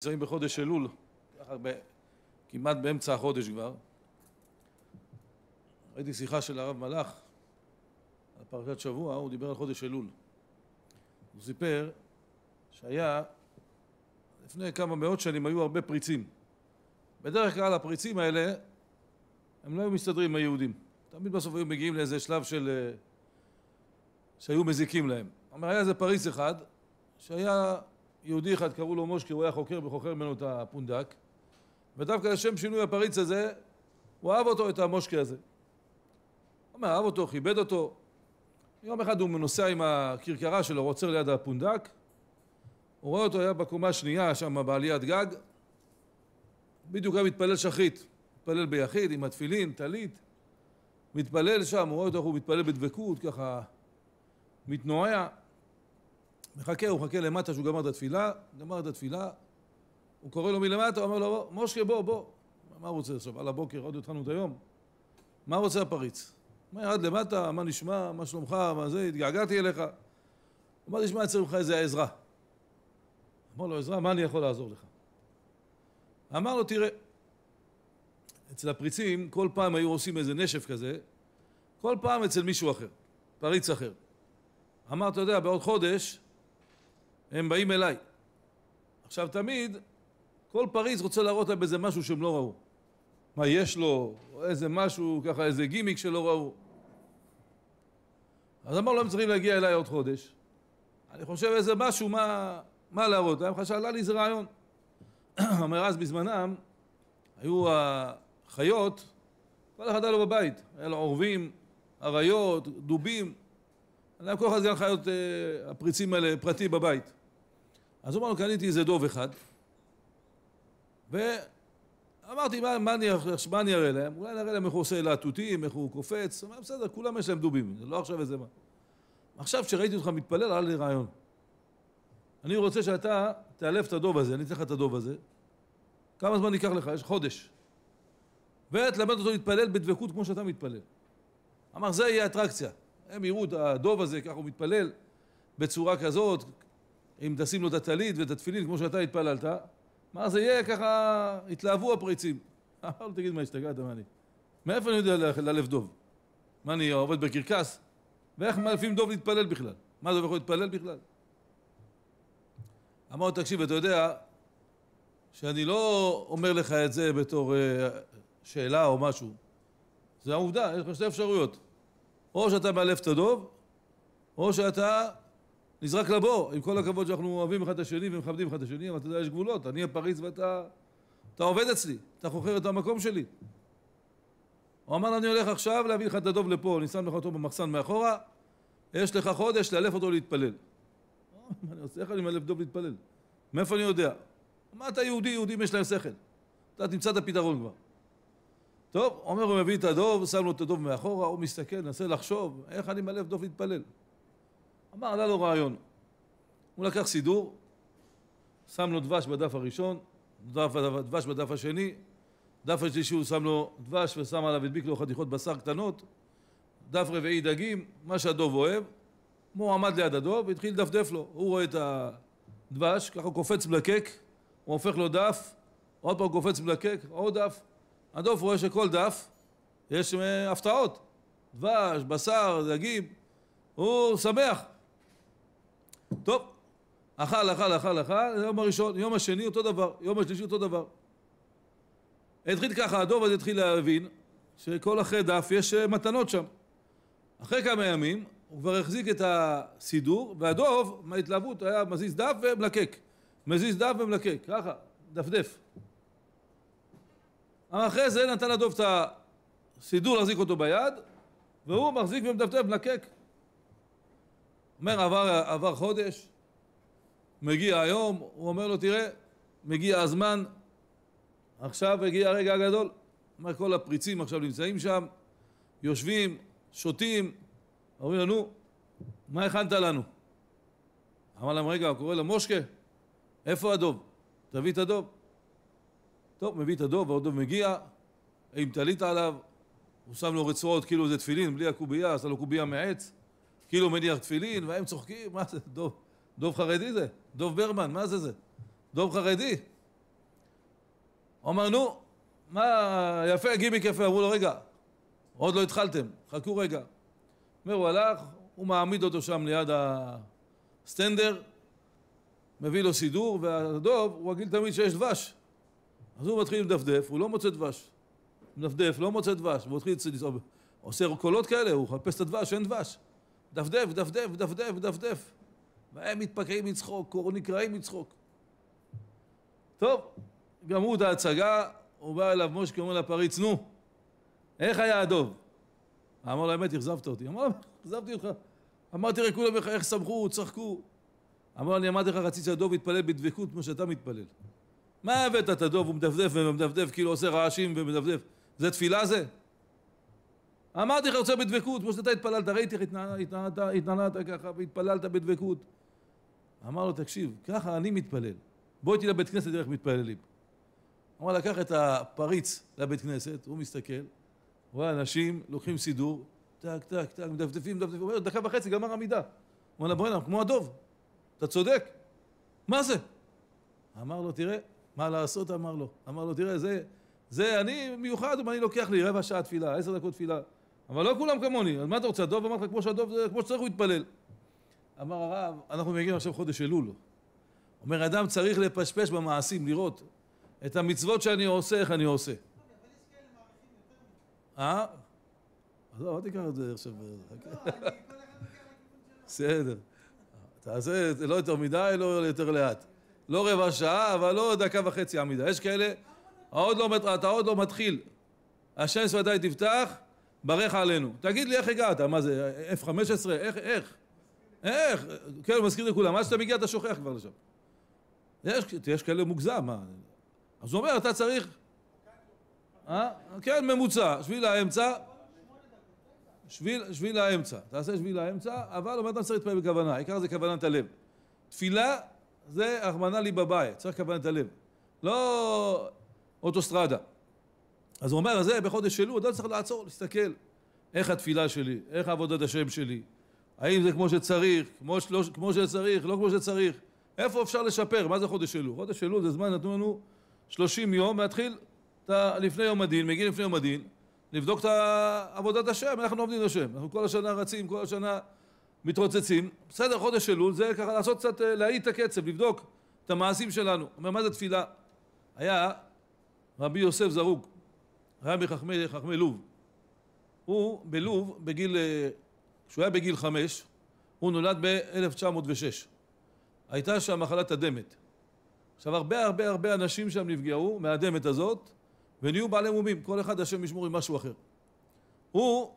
נמצאים בחודש אלול, כמעט באמצע החודש כבר. ראיתי שיחה של הרב מלאך על פרשת שבוע, הוא דיבר על חודש אלול. הוא סיפר שהיה, לפני כמה מאות שנים היו הרבה פריצים. בדרך כלל הפריצים האלה, הם לא היו מסתדרים עם היהודים. תמיד בסוף היו מגיעים לאיזה שלב של... אה, שהיו מזיקים להם. אבל היה איזה פריץ אחד שהיה יהודי אחד קראו לו מושקי, הוא היה חוקר וחוכר ממנו את הפונדק, ודווקא לשם שינוי הפריץ הזה, הוא אהב אותו, את המושקי הזה. הוא אומר, אהב אותו, כיבד אותו. יום אחד הוא נוסע עם הכרכרה שלו, הוא עוצר ליד הפונדק, הוא רואה אותו, היה בקומה השנייה, שם בעליית גג, בדיוק היה מתפלל שחרית, מתפלל ביחיד, עם התפילין, טלית, מתפלל שם, הוא רואה אותו, הוא מתפלל בדבקות, ככה מתנועע. מחכה, הוא מחכה למטה שהוא גמר את התפילה, גמר את התפילה, הוא קורא לו מלמטה, הוא אומר לו, משה בוא, בוא. מה הוא רוצה עכשיו, על הבוקר, עוד התחלנו את היום? מה רוצה הפריץ? הוא אומר, עד למטה, מה נשמע, מה שלומך, מה זה, התגעגעתי אליך. הוא אמר נשמע, שמע, צריך ממך איזה עזרה. אמר לו, עזרה, מה אני יכול לעזור לך? אמר לו, תראה, אצל הפריצים כל פעם היו עושים איזה נשף כזה, כל פעם אצל מישהו אחר, פריץ אחר. אמר, אתה יודע, בעוד חודש הם באים אליי. עכשיו תמיד, כל פריז רוצה להראות להם איזה משהו שהם לא ראו. מה יש לו, או איזה משהו, ככה איזה גימיק שלא ראו. אז אמר לו, הם צריכים להגיע אליי עוד חודש. אני חושב איזה משהו, מה, מה להראות להם? חשב, עלה לי איזה רעיון. אומר, אז בזמנם היו החיות, כל אחד היה לו בבית, היה לו עורבים, אריות, דובים. היה להם כל אחד גם חיות, אה, הפריצים האלה, פרטי בבית. אז הוא אמר לו, קניתי איזה דוב אחד, ואמרתי, מה, מה, אני, מה אני אראה להם? אולי נראה להם איך הוא עושה להטוטים, איך הוא קופץ. הוא אמר, בסדר, כולם יש להם דובים, זה לא עכשיו איזה מה. עכשיו, כשראיתי אותך מתפלל, עלה לי רעיון. אני רוצה שאתה תאלף את הדוב הזה, אני אתן לך את הדוב הזה. כמה זמן ייקח לך? יש חודש. ותלמד אותו להתפלל בדבקות כמו שאתה מתפלל. אמר, זה יהיה אטרקציה. הם יראו את הדוב הזה, ככה הוא מתפלל, בצורה כזאת, אם תשים לו את הטלית ואת התפילין כמו שאתה התפללת, מה זה יהיה? ככה התלהבו הפריצים. אמר אה, לו, תגיד מה, השתגעת, מה אני? מאיפה אני יודע ללב דוב? מה אני עובד בקרקס? ואיך מאלפים דוב להתפלל בכלל? מה דוב יכול להתפלל בכלל? אמרו, תקשיב, אתה יודע שאני לא אומר לך את זה בתור uh, שאלה או משהו. זה העובדה, יש לך שתי אפשרויות. או שאתה מאלף את הדוב, או שאתה נזרק לבור, עם כל הכבוד שאנחנו אוהבים אחד את השני ומכבדים אחד את השני, אבל אתה יודע, יש גבולות, אני הפריץ ואתה... אתה עובד אצלי, אתה חוכר את המקום שלי. הוא אמר, אני הולך עכשיו להביא לך את הדוב לפה, אני שם לך אותו במחסן מאחורה, יש לך חודש לאלף אותו להתפלל. מה אני עושה? איך אני מאלף דוב להתפלל? מאיפה אני יודע? מה אתה יהודי? יהודים יש להם שכל. אתה תמצא את הפתרון כבר. טוב, אומר, הוא מביא את הדוב, שם לו את הדוב מאחורה, הוא מסתכל, מנסה לחשוב, איך אני מאלף דוב להתפלל? אמר, עלה לו רעיון. הוא לקח סידור, שם לו דבש בדף הראשון, דף, דבש בדף השני, דף השלישי הוא שם לו דבש ושם עליו, הדביק לו חתיכות בשר קטנות, דף רביעי דגים, מה שהדוב אוהב, הוא עמד ליד הדוב והתחיל לדפדף לו, הוא רואה את הדבש, ככה הוא קופץ מלקק, הוא הופך לו דף, עוד פעם קופץ מלקק, עוד דף, הדוב רואה שכל דף יש אה, הפתעות, דבש, בשר, דגים, הוא שמח, טוב, אכל, אכל, אכל, אכל, זה יום הראשון, יום השני אותו דבר, יום השלישי אותו דבר. התחיל ככה, הדוב הזה התחיל להבין שכל אחרי דף יש אה, מתנות שם. אחרי כמה ימים הוא כבר החזיק את הסידור, והדוב, מההתלהבות, היה מזיז דף ומלקק. מזיז דף ומלקק, ככה, דפדף. אחרי זה נתן הדוב את הסידור להחזיק אותו ביד, והוא מחזיק ומדפדף, מלקק. אומר, עבר, עבר חודש, מגיע היום, הוא אומר לו, תראה, מגיע הזמן, עכשיו הגיע הרגע הגדול. אומר, כל הפריצים עכשיו נמצאים שם, יושבים, שותים, אומרים לנו, מה הכנת לנו? אמר להם, רגע, הוא קורא לו, מושקה, איפה הדוב? תביא את הדוב. טוב, מביא את הדוב, והדוב מגיע, עם טלית עליו, הוא שם לו רצועות כאילו זה תפילין, בלי הקובייה, עשה לו קובייה מעץ, כאילו מניח תפילין, והם צוחקים, מה זה, דוב, דוב חרדי זה? דוב ברמן, מה זה זה? דוב חרדי? אמר, נו, מה, יפה, גימיק יפה, אמרו לו, רגע, עוד לא התחלתם, חכו רגע. אומר, הוא הלך, הוא מעמיד אותו שם ליד הסטנדר, מביא לו סידור, והדוב, הוא רגיל תמיד שיש דבש. אז הוא מתחיל לדפדף, הוא לא מוצא דבש. מדפדף, לא מוצא דבש, והוא מתחיל לצעוק, עושה קולות כאלה, הוא מחפש את הדבש, אין דבש. דפדף, דפדף, דפדף, דפדף. והם מתפקעים מצחוק, קוראים נקרעים מצחוק. טוב, גמרו את ההצגה, הוא בא אליו מושקי, אומר לפריץ, נו, איך היה הדוב? אמר לו, האמת, אכזבת אותי. אמר לו, אכזבתי אותך. אמרתי, תראה, כולם איך שמחו, צחקו. אמר, לו, אני אמרתי לך, רציתי שהדוב יתפלל בדבקות כמו שאתה מתפלל. מה הבאת את הדוב, הוא מדפדף ומדפדף, כאילו עושה רעשים ומדפדף. זה תפילה זה? אמרתי לך רוצה בדבקות, כמו שאתה התפללת, ראיתי איך התנהלת, התנענת ככה והתפללת בדבקות. אמר לו, תקשיב, ככה אני מתפלל. בוא איתי לבית כנסת, תראה איך מתפללים. אמר, לקח את הפריץ לבית כנסת, הוא מסתכל, רואה אנשים, לוקחים סידור, טק, טק, טק, מדפדפים, מדפדפים, הוא אומר, דקה וחצי, גמר עמידה. אמר לה, בוא'נה, כמו הדוב, אתה צודק, מה זה? אמר לו, תראה, מה לעשות, אמר לו. אמר לו, תראה, זה, זה אני מיוחד, אם אני לוקח לי רבע שעה תפילה, עשר דקות תפילה. אבל לא כולם כמוני, אז מה אתה רוצה, הדוב? אמר לך, כמו שהדוב, כמו שצריך הוא יתפלל. אמר הרב, אנחנו מגיעים עכשיו חודש אלול. אומר, אדם צריך לפשפש במעשים, לראות את המצוות שאני עושה, איך אני עושה. אה? לא, אל תיקח את זה עכשיו. אה, לא, אוקיי. בסדר. תעשה לא יותר מדי, לא יותר לאט. לא רבע שעה, אבל לא דקה וחצי עמידה. יש כאלה, לא אתה עוד לא מתחיל. השם שוודאי תפתח. ברך עלינו. תגיד לי איך הגעת, מה זה, F-15, איך, איך? איך? כן, הוא מזכיר לכולם, עד שאתה מגיע אתה שוכח כבר לשם. יש, יש כאלה מוגזם, מה? אז הוא אומר, אתה צריך... אה? כן, ממוצע, שביל האמצע. שביל, שביל האמצע, תעשה שביל האמצע, אבל אומר אתה צריך להתפעל בכוונה, העיקר זה כוונת הלב. תפילה זה רחמנא ליבא באי, צריך כוונת הלב. לא אוטוסטרדה. אז הוא אומר, זה בחודש אלול, אתה לא צריך לעצור, להסתכל. איך התפילה שלי? איך עבודת השם שלי? האם זה כמו שצריך? כמו, שלא, כמו שצריך? לא כמו שצריך? איפה אפשר לשפר? מה זה חודש שלו? חודש שלו זה זמן, נתנו לנו 30 יום, להתחיל לפני יום הדין, מגיע לפני יום הדין, לבדוק את עבודת השם, אנחנו לא עובדים השם. אנחנו כל השנה רצים, כל השנה מתרוצצים. בסדר, חודש שלו זה ככה לעשות קצת, אה, להעיד את הקצב, לבדוק את המעשים שלנו. אומר, מה זה תפילה? היה רבי יוסף זרוק, היה מחכמי חכמי לוב. הוא בלוב, בגיל, אה, כשהוא היה בגיל חמש, הוא נולד ב-1906. הייתה שם מחלת אדמת. עכשיו, הרבה הרבה הרבה אנשים שם נפגעו מהאדמת הזאת, ונהיו בעלי מומים, כל אחד השם ישמור עם משהו אחר. הוא,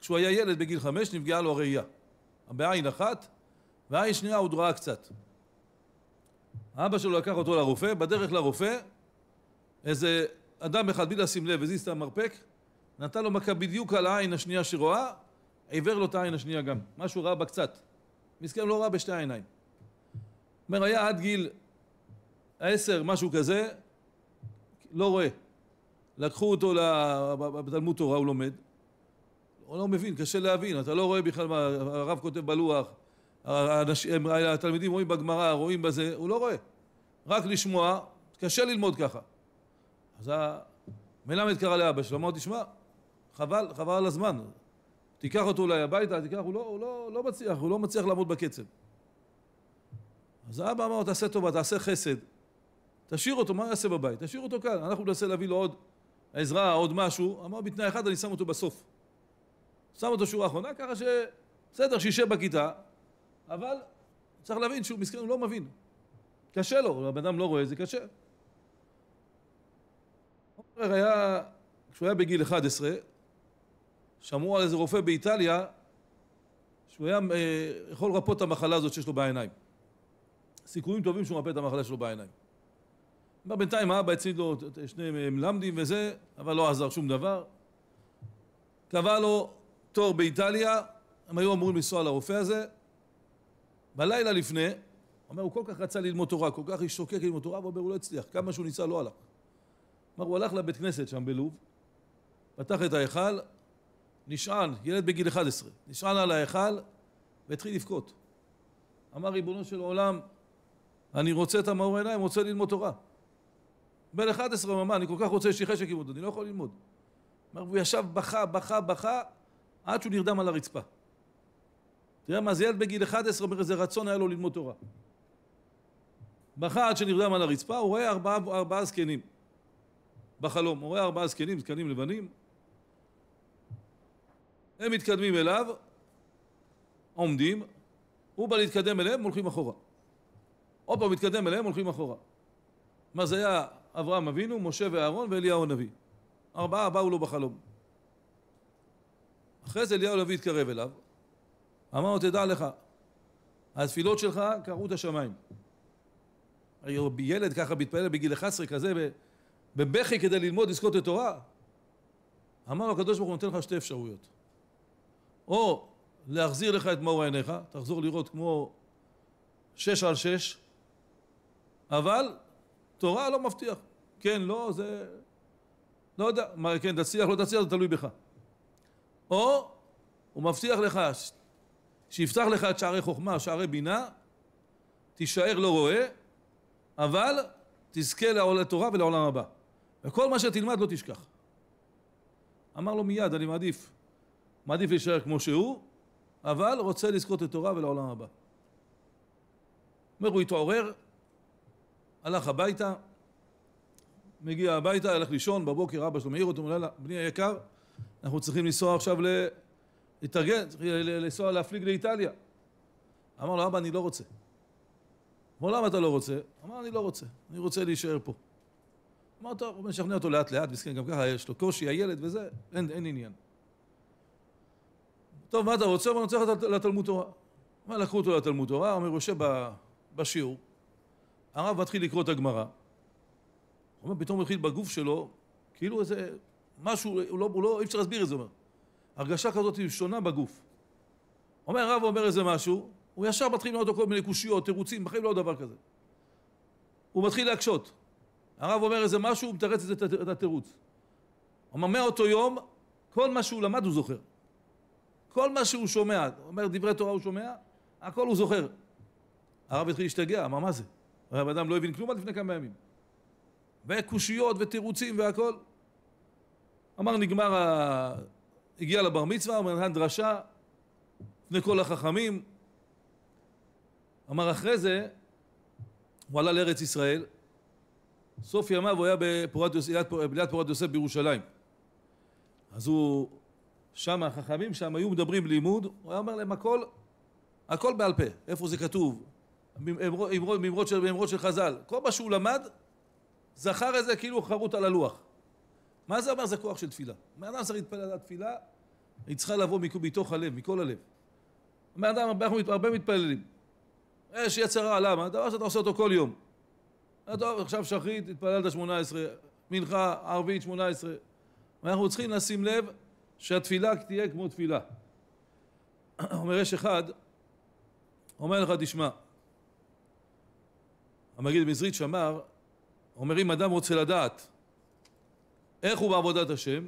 כשהוא היה ילד בגיל חמש, נפגעה לו הראייה. בעין אחת, והעין שנייה הוא דרעה קצת. אבא שלו לקח אותו לרופא, בדרך לרופא, איזה אדם אחד בלי לשים לב הזיז את המרפק, נתן לו מכה בדיוק על העין השנייה שרואה, עיוור לו את העין השנייה גם, משהו ראה בה קצת. מסכם לא ראה בשתי העיניים. אומר, היה עד גיל עשר, משהו כזה, לא רואה. לקחו אותו בתלמוד תורה, הוא לומד. הוא לא מבין, קשה להבין, אתה לא רואה בכלל מה הרב כותב בלוח, האנשים, התלמידים רואים בגמרא, רואים בזה, הוא לא רואה. רק לשמוע, קשה ללמוד ככה. אז המלמד קרא לאבא שלו, אמר, תשמע, חבל, חבל על הזמן, תיקח אותו אולי הביתה, תיקח, הוא לא, הוא לא, לא מצליח, הוא לא מצליח לעמוד בקצב. אז האבא אמר, תעשה טובה, תעשה חסד, תשאיר אותו, מה הוא יעשה בבית? תשאיר אותו כאן, אנחנו ננסה להביא לו עוד עזרה, עוד משהו, אמר, בתנאי אחד אני שם אותו בסוף. שם אותו שורה אחרונה, ככה ש... בסדר, שישב בכיתה, אבל צריך להבין שהוא מסכן, הוא לא מבין. קשה לו, הבן אדם לא רואה, את זה קשה. היה, כשהוא היה בגיל 11, שמעו על איזה רופא באיטליה שהוא היה אה, יכול לרפא את המחלה הזאת שיש לו בעיניים. סיכויים טובים שהוא מרפא את המחלה שלו בעיניים. בינתיים האבא הציל לו שני אה, מלמדים וזה, אבל לא עזר שום דבר. קבע לו תור באיטליה, הם היו אמורים לנסוע לרופא הזה. בלילה לפני, הוא אומר, הוא כל כך רצה ללמוד תורה, כל כך השתוקק ללמוד תורה, והוא אומר, הוא לא הצליח. כמה שהוא ניסה לא הלך. כלומר, הוא הלך לבית כנסת שם בלוב, פתח את ההיכל, נשען, ילד בגיל 11, נשען על ההיכל והתחיל לבכות. אמר ריבונו של עולם, אני רוצה את המאור העיניים, רוצה ללמוד תורה. בן 11 הוא אמר, אני כל כך רוצה, יש לי חשק ללמוד, אני לא יכול ללמוד. אמר, הוא ישב, בכה, בכה, בכה, עד שהוא נרדם על הרצפה. תראה מה, זה ילד בגיל 11 אומר, איזה רצון היה לו ללמוד תורה. בכה עד שנרדם על הרצפה, הוא רואה ארבעה, ארבע זקנים. בחלום. הוא רואה ארבעה זקנים, זקנים לבנים. הם מתקדמים אליו, עומדים, הוא בא להתקדם אליהם, הולכים אחורה. עוד פעם מתקדם אליהם, הולכים אחורה. מה זה היה אברהם אבינו, משה ואהרון ואליהו הנביא. ארבעה באו לו בחלום. אחרי זה אליהו הנביא התקרב אליו, אמר לו, תדע לך, התפילות שלך קרעו את השמיים. ילד ככה מתפלל בגיל 11 כזה, בבכי כדי ללמוד לזכות את תורה? אמר לו הקדוש ברוך הוא נותן לך שתי אפשרויות. או להחזיר לך את מאור עיניך, תחזור לראות כמו שש על שש, אבל תורה לא מבטיח. כן, לא, זה... לא יודע, מה כן, תצליח, לא תצליח, זה תלוי בך. או הוא מבטיח לך, ש... שיפתח לך את שערי חוכמה, שערי בינה, תישאר לא רואה, אבל תזכה לתורה ולעולם הבא. וכל מה שתלמד לא תשכח. אמר לו מיד, אני מעדיף, מעדיף להישאר כמו שהוא, אבל רוצה לזכות לתורה ולעולם הבא. אומר, הוא התעורר, הלך הביתה, מגיע הביתה, הלך לישון, בבוקר אבא שלו מעיר אותו, אומר, בני היקר, אנחנו צריכים לנסוע עכשיו להתארגן, לנסוע להפליג לאיטליה. אמר לו, אבא, אני לא רוצה. אמר, למה אתה לא רוצה? אמר, אני לא רוצה, אני רוצה להישאר פה. אמר, טוב, הוא משכנע אותו לאט לאט, מסכן גם ככה, יש לו קושי, הילד וזה, אין, אין עניין. טוב, מה אתה רוצה? הוא רוצה ללכת לתלמוד תורה. מה, לקחו אותו לתלמוד תורה, אומר, הוא יושב בשיעור, הרב מתחיל לקרוא את הגמרא. הוא אומר, פתאום הוא התחיל בגוף שלו, כאילו איזה משהו, הוא לא, הוא לא, אי אפשר להסביר את זה, אומר. הרגשה כזאת היא שונה בגוף. אומר, הרב אומר איזה משהו, הוא ישר מתחיל לראות אותו כל מיני קושיות, תירוצים, בחיים לא דבר כזה. הוא מתחיל להקשות. הרב אומר איזה משהו, הוא מתרץ את הת... את התירוץ. הוא אומר, מאותו יום, כל מה שהוא למד הוא זוכר. כל מה שהוא שומע, הוא אומר דברי תורה הוא שומע, הכל הוא זוכר. הרב התחיל להשתגע, אמר מה זה? הבן אדם לא הבין כלום עד לפני כמה ימים. וקושיות ותירוצים והכל. אמר נגמר, ה... הגיע לבר מצווה, אומר נתן דרשה לפני כל החכמים. אמר אחרי זה, הוא עלה לארץ ישראל, סוף ימיו הוא היה בפורת יוסף, בליד פורת יוסף בירושלים. אז הוא, שם החכמים שם היו מדברים לימוד, הוא היה אומר להם הכל, הכל בעל פה, איפה זה כתוב, באמרות של, באמרות של חז"ל, כל מה שהוא למד, זכר את זה כאילו חרוט על הלוח. מה זה אומר? זה כוח של תפילה. אם אדם צריך להתפלל על התפילה, היא צריכה לבוא מתוך הלב, מכל הלב. בן אדם, אנחנו הרבה מתפללים. יש יצר רע, למה? דבר שאתה עושה אותו כל יום. אה, טוב, עכשיו שחרית, התפללת שמונה עשרה, מנחה, ערבית שמונה עשרה. אנחנו צריכים לשים לב שהתפילה תהיה כמו תפילה. אומר, יש אחד, אומר לך, תשמע, המגיד מזרית שמר, אומר, אם אדם רוצה לדעת איך הוא בעבודת השם,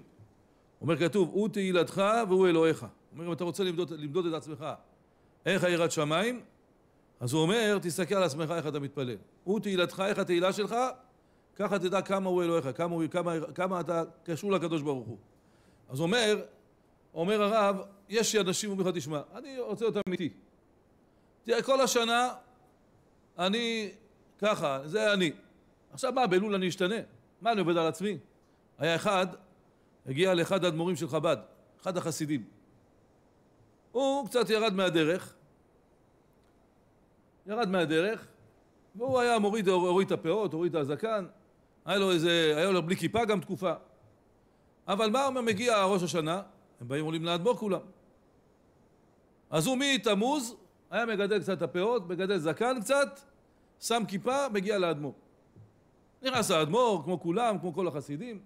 אומר כתוב, הוא תהילתך והוא אלוהיך. אומר, אם אתה רוצה למדוד, למדוד את עצמך, איך היראת שמיים, אז הוא אומר, תסתכל על עצמך איך אתה מתפלל. הוא תהילתך, איך התהילה שלך, ככה תדע כמה הוא אלוהיך, כמה, הוא, כמה, כמה אתה קשור לקדוש ברוך הוא. אז אומר, אומר הרב, יש אנשים אומרים לך, תשמע, אני רוצה להיות אמיתי. תראה, כל השנה אני ככה, זה אני. עכשיו מה, באלול אני אשתנה? מה, אני עובד על עצמי? היה אחד, הגיע לאחד האדמו"רים של חב"ד, אחד החסידים. הוא קצת ירד מהדרך, ירד מהדרך, והוא היה מוריד, הוריד את הפאות, הוריד את הזקן, היה לו איזה, היה לו בלי כיפה גם תקופה. אבל מה אומר מגיע ראש השנה? הם באים עולים לאדמו"ר כולם. אז הוא מתמוז, היה מגדל קצת את הפאות, מגדל זקן קצת, שם כיפה, מגיע לאדמו"ר. נכנס לאדמו"ר, כמו כולם, כמו כל החסידים.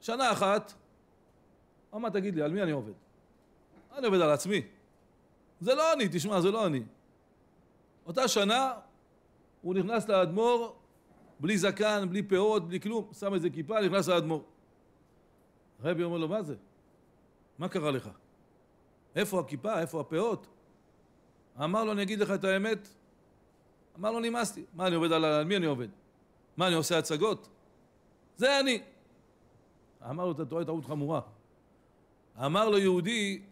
שנה אחת, אמר, תגיד לי, על מי אני עובד? אני עובד על עצמי. זה לא אני, תשמע, זה לא אני. אותה שנה הוא נכנס לאדמו"ר בלי זקן, בלי פאות, בלי כלום, שם איזה כיפה, נכנס לאדמו"ר. הרבי אומר לו, מה זה? מה קרה לך? איפה הכיפה? איפה הפאות? אמר לו, אני אגיד לך את האמת. אמר לו, נמאסתי. מה אני עובד על, על מי אני עובד? מה, אני עושה הצגות? זה אני. אמר לו, אתה טועה טעות חמורה. אמר לו, יהודי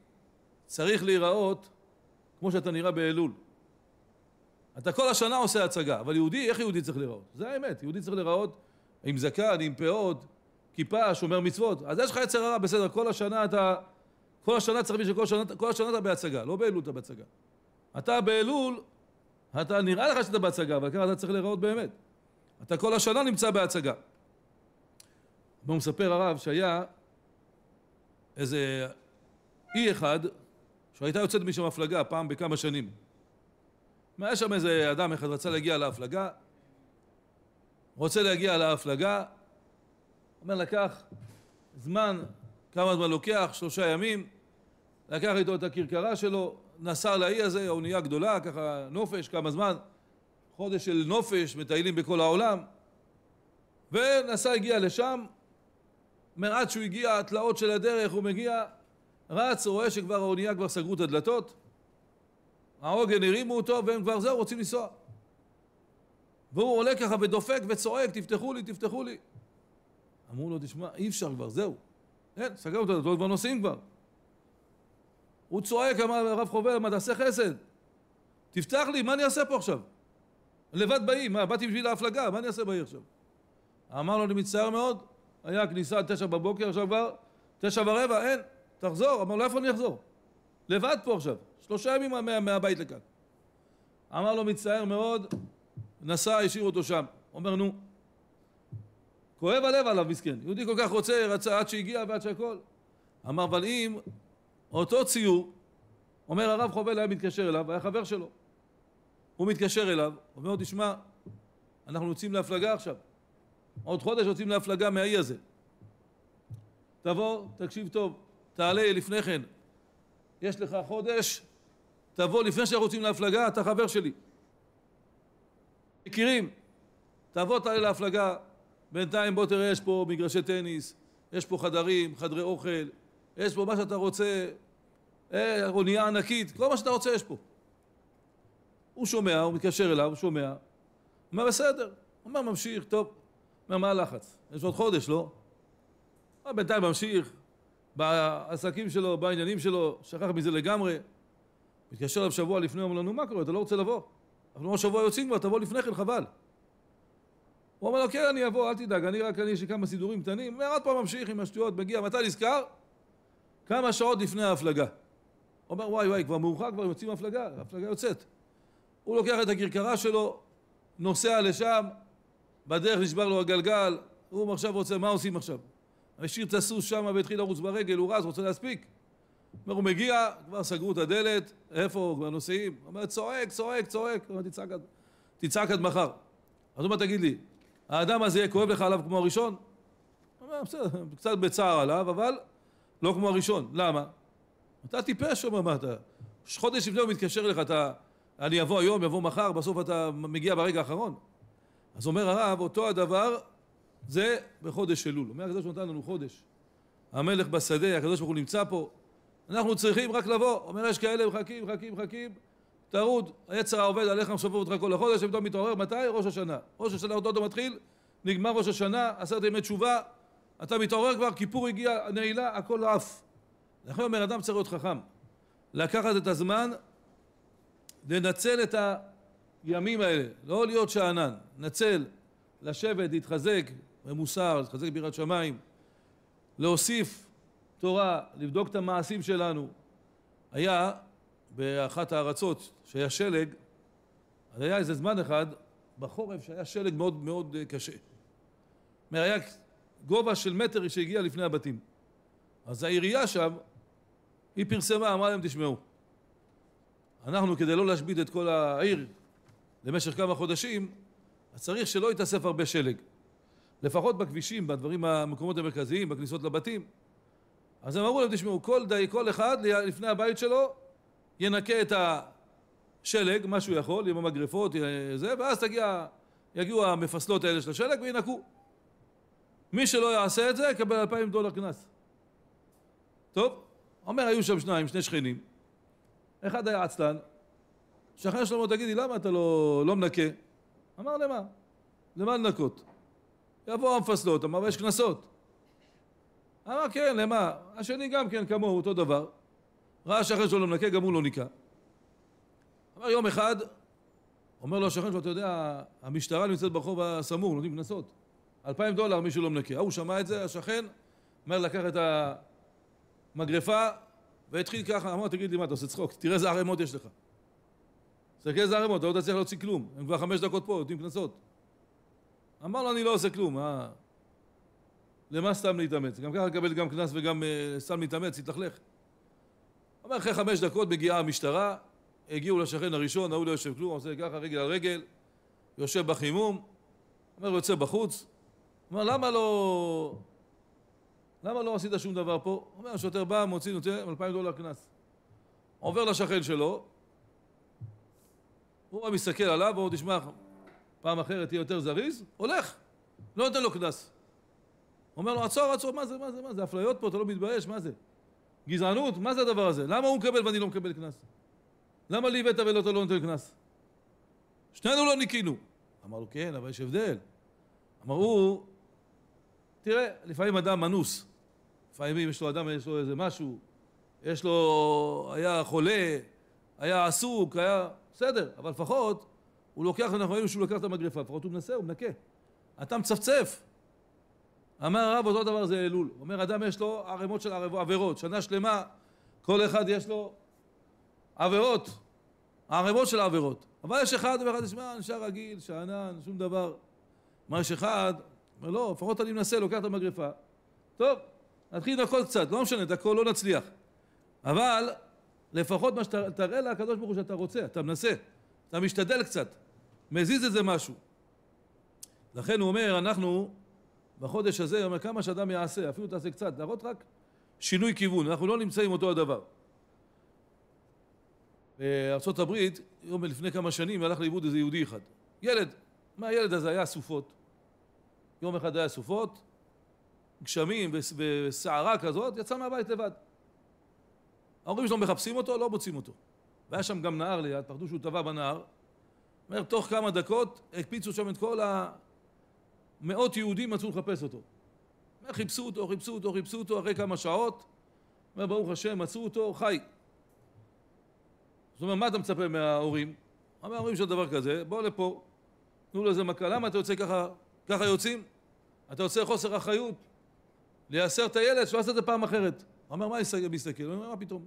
צריך להיראות כמו שאתה נראה באלול. אתה כל השנה עושה הצגה, אבל יהודי, איך יהודי צריך להיראות? זה האמת, יהודי צריך להיראות עם זקן, עם פאות, כיפה, שומר מצוות. אז יש לך יצר הרע, בסדר, כל השנה אתה... כל השנה צריך בשביל שכל השנה, השנה אתה בהצגה, לא באלול אתה בהצגה. אתה באלול, אתה נראה לך שאתה בהצגה, אבל ככה אתה צריך להיראות באמת. אתה כל השנה נמצא בהצגה. והוא מספר הרב שהיה איזה אי אחד שהייתה יוצאת משם הפלגה פעם בכמה שנים. היה שם איזה אדם אחד רצה להגיע להפלגה, רוצה להגיע להפלגה, אומר לקח זמן, כמה זמן לוקח, שלושה ימים, לקח איתו את הכרכרה שלו, נסע לאי הזה, האונייה גדולה, ככה נופש, כמה זמן, חודש של נופש, מטיילים בכל העולם, ונסע, הגיע לשם, אומר עד שהוא הגיע, התלאות של הדרך, הוא מגיע, רץ, רואה שכבר האונייה כבר סגרו את הדלתות, העוגן הרימו אותו והם כבר זהו, רוצים לנסוע. והוא עולה ככה ודופק וצועק, תפתחו לי, תפתחו לי. אמרו לו, תשמע, אי אפשר כבר, זהו. אין, כן, סגרנו את הדלתות, כבר נוסעים כבר. הוא צועק, אמר הרב חובר, מה תעשה חסד? תפתח לי, מה אני אעשה פה עכשיו? לבד באים, מה, באתי בשביל ההפלגה, מה אני אעשה בעיר עכשיו? אמר לו, אני מצטער מאוד, היה כניסה עד תשע בבוקר, עכשיו כבר תשע ורבע, אין, תחזור. אמר לו, איפה אני אחזור? לבד פה עכשיו. שלושה ימים מה, מהבית לכאן. אמר לו, מצטער מאוד, נסע, השאיר אותו שם. אומר, נו, כואב הלב עליו, מסכן. יהודי כל כך רוצה, רצה עד שהגיע ועד שהכל. אמר, אבל אם אותו ציור, אומר הרב חובל היה מתקשר אליו, היה חבר שלו. הוא מתקשר אליו, אומר לו, תשמע, אנחנו יוצאים להפלגה עכשיו. עוד חודש יוצאים להפלגה מהאי הזה. תבוא, תקשיב טוב, תעלה לפני כן. יש לך חודש תבוא לפני שאנחנו רוצים להפלגה, אתה חבר שלי. מכירים? תבוא תעלה להפלגה, בינתיים בוא תראה, יש פה מגרשי טניס, יש פה חדרים, חדרי אוכל, יש פה מה שאתה רוצה, אה, אונייה ענקית, כל מה שאתה רוצה יש פה. הוא שומע, הוא מתקשר אליו, הוא שומע, הוא אומר בסדר, הוא אומר ממשיך, טוב, אומר מה הלחץ? יש עוד חודש, לא? בינתיים ממשיך, בעסקים שלו, בעניינים שלו, שכח מזה לגמרי. התקשר אליו שבוע לפני, אמר לנו, מה קורה, אתה לא רוצה לבוא? אנחנו אמר, שבוע יוצאים כבר, תבוא לפני כן, חבל. הוא אמר לו, כן, אני אבוא, אל תדאג, אני רק, אני, יש לי כמה סידורים קטנים. ועוד פעם ממשיך עם השטויות, מגיע, מתי נזכר? כמה שעות לפני ההפלגה. אומר, וואי, וואי, כבר מאוחר, כבר יוצאים מההפלגה, ההפלגה יוצאת. הוא לוקח את הכרכרה שלו, נוסע לשם, בדרך נשבר לו הגלגל, הוא עכשיו רוצה, מה עושים עכשיו? השאיר את הסוס שם והתחיל לרוץ ברגל, הוא רץ, רוצה להספיק. אומר, הוא מגיע, כבר סגרו את הדלת, איפה הוא? כבר נוסעים? הוא אומר, צועק, צועק, צועק. הוא אומר, תצעק עד, תצעק עד מחר. אז הוא אומר, תגיד לי, האדם הזה יהיה כואב לך עליו כמו הראשון? הוא אומר, בסדר, קצת בצער עליו, אבל לא כמו הראשון. למה? אתה טיפש, הוא אומר, מה אתה? חודש לפני הוא מתקשר לך, אתה... אני אבוא היום, יבוא מחר, בסוף אתה מגיע ברגע האחרון. אז אומר הרב, אותו הדבר זה בחודש אלול. אומר הקדוש ברוך הוא נתן לנו חודש. המלך בשדה, הקדוש ברוך הוא נמצא פה. אנחנו צריכים רק לבוא. אומר, יש כאלה מחכים, מחכים, מחכים, טרוד, היצר העובד עליך משופר אותך כל החודש, ופתאום מתעורר, מתי? ראש השנה. ראש השנה אוטוטו מתחיל, נגמר ראש השנה, עשרת ימי תשובה, אתה מתעורר כבר, כיפור הגיע, נעילה, הכל עף. לכן אומר, אדם צריך להיות חכם. לקחת את הזמן, לנצל את הימים האלה, לא להיות שאנן, נצל, לשבת, להתחזק במוסר, להתחזק בירת שמיים, להוסיף תורה, לבדוק את המעשים שלנו. היה באחת הארצות שהיה שלג, אז היה איזה זמן אחד בחורף שהיה שלג מאוד מאוד אה, קשה. זאת היה גובה של מטר שהגיע לפני הבתים. אז העירייה שם, היא פרסמה, אמרה להם, תשמעו, אנחנו כדי לא להשבית את כל העיר למשך כמה חודשים, אז צריך שלא יתאסף הרבה שלג. לפחות בכבישים, בדברים, המקומות המרכזיים, בכניסות לבתים. אז הם אמרו להם, תשמעו, כל, די, כל אחד לפני הבית שלו ינקה את השלג, מה שהוא יכול, עם המגרפות, אה, זה, ואז תגיע, יגיעו המפסלות האלה של השלג וינקו. מי שלא יעשה את זה, יקבל אלפיים דולר קנס. טוב, אומר, היו שם שניים, שני שכנים, אחד היה עצלן, שכן שלמה, תגידי, למה אתה לא, לא מנקה? אמר, למה? למה לנקות? יבואו המפסלות, אמר, יש קנסות. אמר כן, למה? השני גם כן כמוהו, אותו דבר. ראה שהשכן שלו לא מנקה, גם הוא לא ניקה. אמר יום אחד, אומר לו השכן שלו, אתה יודע, המשטרה נמצאת ברחוב הסמור, נותנים קנסות. אלפיים דולר מי שלא מנקה. ההוא שמע את זה, השכן, אומר לקח את המגרפה והתחיל ככה, אמר תגיד לי מה אתה עושה צחוק, תראה איזה ערימות יש לך. תסתכל איזה ערימות, אתה לא תצליח להוציא כלום, הם כבר חמש דקות פה, נותנים קנסות. אמר לו אני לא עושה כלום, אה... למה סתם להתאמץ? גם ככה לקבל גם קנס וגם אה, סתם להתאמץ, התלכלך. אומר, אחרי חמש דקות מגיעה המשטרה, הגיעו לשכן הראשון, ההוא לא יושב כלום, עושה ככה רגל על רגל, יושב בחימום, אומר, יוצא בחוץ, אומר, למה לא... למה לא עשית שום דבר פה? אומר, השוטר בא, מוציא, נותן 2,000 דולר קנס. עובר לשכן שלו, הוא מסתכל עליו, הוא תשמע, פעם אחרת תהיה יותר זריז, הולך, לא נותן לו קנס. אומר לו, עצור, עצור, מה זה, מה זה, מה זה, אפליות פה, אתה לא מתבייש, מה זה? גזענות? מה זה הדבר הזה? למה הוא מקבל ואני לא מקבל קנס? למה לי הבאת ולא אתה לא נותן קנס? שנינו לא ניקינו. אמר לו, כן, אבל יש הבדל. אמר הוא, תראה, לפעמים אדם מנוס. לפעמים יש לו אדם, יש לו איזה משהו, יש לו, היה חולה, היה עסוק, היה... בסדר, אבל לפחות הוא לוקח, אנחנו ראינו שהוא לקח את המגרפה, לפחות הוא מנסה, הוא מנקה. אתה מצפצף, אמר הרב אותו דבר זה אלול. אומר אדם יש לו ערימות של עבירות, שנה שלמה כל אחד יש לו עבירות, ערימות של עבירות. אבל יש אחד ואחד, תשמע, נשאר רגיל, שאנן, שום דבר. מה יש אחד, אומר לא, לפחות אני מנסה, לוקח את המגרפה. טוב, נתחיל לנקות קצת, לא משנה, את הכל לא נצליח. אבל לפחות מה שתראה לקדוש ברוך הוא שאתה רוצה, אתה מנסה, אתה משתדל קצת, מזיז איזה משהו. לכן הוא אומר, אנחנו בחודש הזה, אומר, כמה שאדם יעשה, אפילו תעשה קצת, להראות רק שינוי כיוון, אנחנו לא נמצאים אותו הדבר. בארה"ב, יום לפני כמה שנים, הלך לאיבוד איזה יהודי אחד. ילד, מה הילד הזה? היה סופות. יום אחד היה סופות, גשמים וסערה כזאת, יצא מהבית לבד. ההורים שלו מחפשים אותו, לא מוצאים אותו. והיה שם גם נהר ליד, פחדו שהוא טבע בנהר. אומר, תוך כמה דקות הקפיצו שם את כל ה... מאות יהודים מצאו לחפש אותו. חיפשו אותו, חיפשו אותו, חיפשו אותו אחרי כמה שעות, אומר ברוך השם, מצאו אותו, חי. זאת אומרת, מה אתה מצפה מההורים? אמרו ההורים של דבר כזה? בוא לפה, תנו לו איזה מכה, למה אתה יוצא ככה, ככה יוצאים? אתה יוצא חוסר אחריות, לייסר את הילד, שלא יעשה את זה פעם אחרת. הוא אומר, מה יסתכל? מסתכל? הוא אומר, מה פתאום?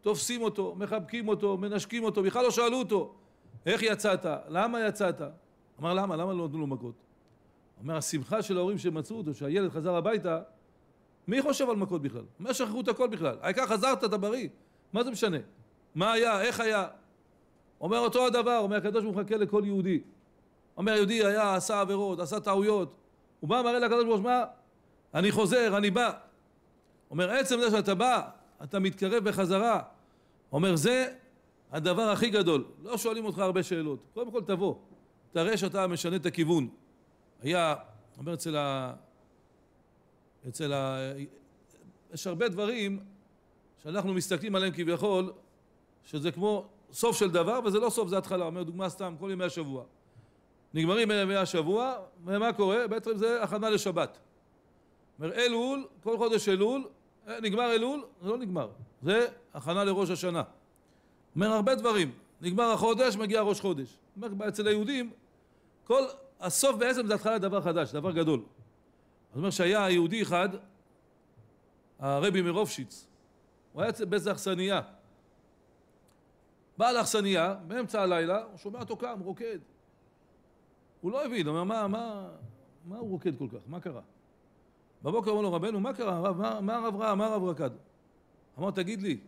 תופסים אותו, מחבקים אותו, מנשקים אותו, בכלל לא שאלו אותו, איך יצאת? למה יצאת? אמר, למה? למה לא נתנו לו מכות? אומר, השמחה של ההורים שמצאו אותו, שהילד חזר הביתה, מי חושב על מכות בכלל? מה שכחו את הכל בכלל. העיקר חזרת, אתה בריא. מה זה משנה? מה היה? איך היה? אומר אותו הדבר, אומר הקדוש ברוך הוא מחכה לכל יהודי. אומר יהודי היה, עשה עבירות, עשה טעויות. הוא בא, מראה לקדוש ברוך הוא, שמע, אני חוזר, אני בא. אומר, עצם זה שאתה בא, אתה מתקרב בחזרה. אומר, זה הדבר הכי גדול. לא שואלים אותך הרבה שאלות. קודם כל תבוא, תראה שאתה משנה את הכיוון. היה, אומר אצל ה... אצל ה... יש הרבה דברים שאנחנו מסתכלים עליהם כביכול, שזה כמו סוף של דבר, וזה לא סוף, זה התחלה. אומר דוגמה סתם, כל ימי השבוע. נגמרים ימי השבוע, ומה קורה? בעצם זה הכנה לשבת. אומר אלול, כל חודש אלול, אה, נגמר אלול, זה לא נגמר, זה הכנה לראש השנה. אומר הרבה דברים, נגמר החודש, מגיע ראש חודש. אומר אצל היהודים, כל הסוף בעצם זה התחלה לדבר חדש, דבר גדול. זאת אומרת שהיה יהודי אחד, הרבי מרובשיץ, הוא היה באיזה אכסניה. בא לאכסניה, באמצע הלילה, הוא שומע אותו קם, רוקד. הוא לא הבין, הוא אומר, מה, מה, מה הוא רוקד כל כך? מה קרה? בבוקר אמר לו, רבנו, מה קרה? הרב, מה, מה הרב ראה? מה הרב רקד? אמר, תגיד לי,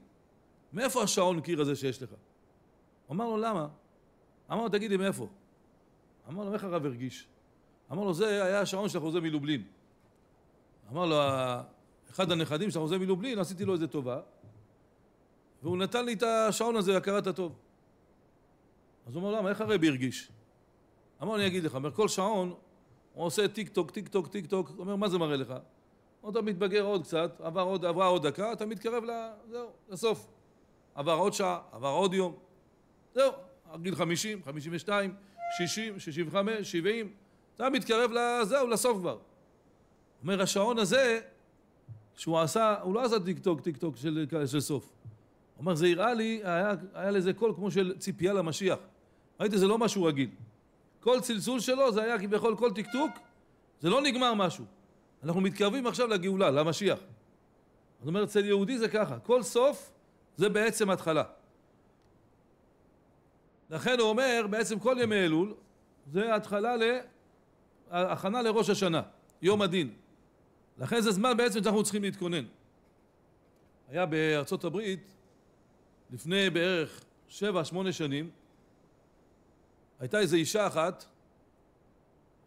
מאיפה השעון קיר הזה שיש לך? אמר לו, למה? אמר לו, תגיד לי, מאיפה? אמר לו, איך הרב הרגיש? אמר לו, זה היה השעון של החוזה מלובלין. אמר לו, אחד הנכדים של החוזה מלובלין, עשיתי לו איזה טובה, והוא נתן לי את השעון הזה הכרת הטוב. אז הוא אמר, למה, איך הרבי הרגיש? אמר, אני אגיד לך, אומר, כל שעון הוא עושה טיק טוק, טיק טוק, טיק טוק, אומר, מה זה מראה לך? עוד אתה מתבגר עוד קצת, עבר עוד, עברה עוד דקה, אתה מתקרב ל... זהו, לסוף. עבר עוד שעה, עבר עוד יום, זהו, גיל חמישים, חמישים ושתיים. שישים, שישים וחמש, שבעים. אתה מתקרב לזהו, לסוף כבר. אומר, השעון הזה, שהוא עשה, הוא לא עשה טיק טוק, טיק טוק של, של סוף. הוא אומר, זה הראה לי, היה, היה לזה קול כמו של ציפייה למשיח. ראיתי, זה לא משהו רגיל. כל צלצול שלו זה היה כביכול כל טקטוק, זה לא נגמר משהו. אנחנו מתקרבים עכשיו לגאולה, למשיח. זאת אומרת, אצל יהודי זה ככה, כל סוף זה בעצם התחלה. לכן הוא אומר, בעצם כל ימי אלול זה התחלה ל... הכנה לראש השנה, יום הדין. לכן זה זמן בעצם שאנחנו צריכים להתכונן. היה בארצות הברית לפני בערך שבע, שמונה שנים, הייתה איזו אישה אחת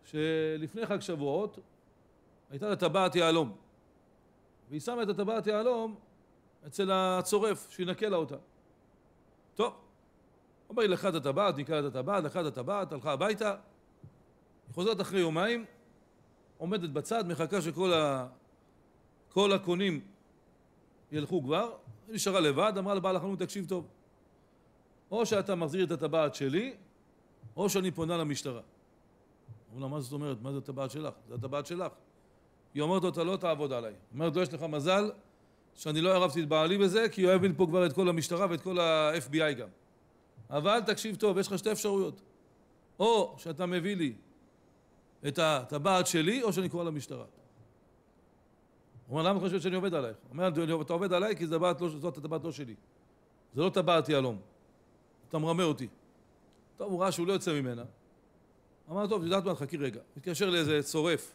שלפני חג שבועות הייתה לה טבעת יהלום. והיא שמה את הטבעת יהלום אצל הצורף, שינקה לה אותה. טוב, אומר, לך את הטבעת, ניקה את הטבעת, לך את הטבעת, הלכה הביתה, חוזרת אחרי יומיים, עומדת בצד, מחכה שכל ה... כל הקונים ילכו כבר, נשארה לבד, אמרה לבעל החנות, תקשיב טוב, או שאתה מחזיר את הטבעת שלי, או שאני פונה למשטרה. אמרו לה, מה זאת אומרת? מה זה הטבעת שלך? זה הטבעת שלך. היא אומרת לו, אתה לא תעבוד עליי. אומרת לו, יש לך מזל שאני לא ערבתי את בעלי בזה, כי הוא הבין פה כבר את כל המשטרה ואת כל ה-FBI גם. אבל תקשיב טוב, יש לך שתי אפשרויות. או שאתה מביא לי את הטבעת שלי, או שאני קורא למשטרה. הוא אומר, למה אתה חושב שאני עובד עלייך? הוא אומר, אתה עובד עליי כי לא- זאת לא, הטבעת לא שלי. זה לא טבעת יהלום. אתה מרמה אותי. טוב, הוא ראה שהוא לא יוצא ממנה. אמר, טוב, יודעת מה, חכי רגע. התקשר לאיזה צורף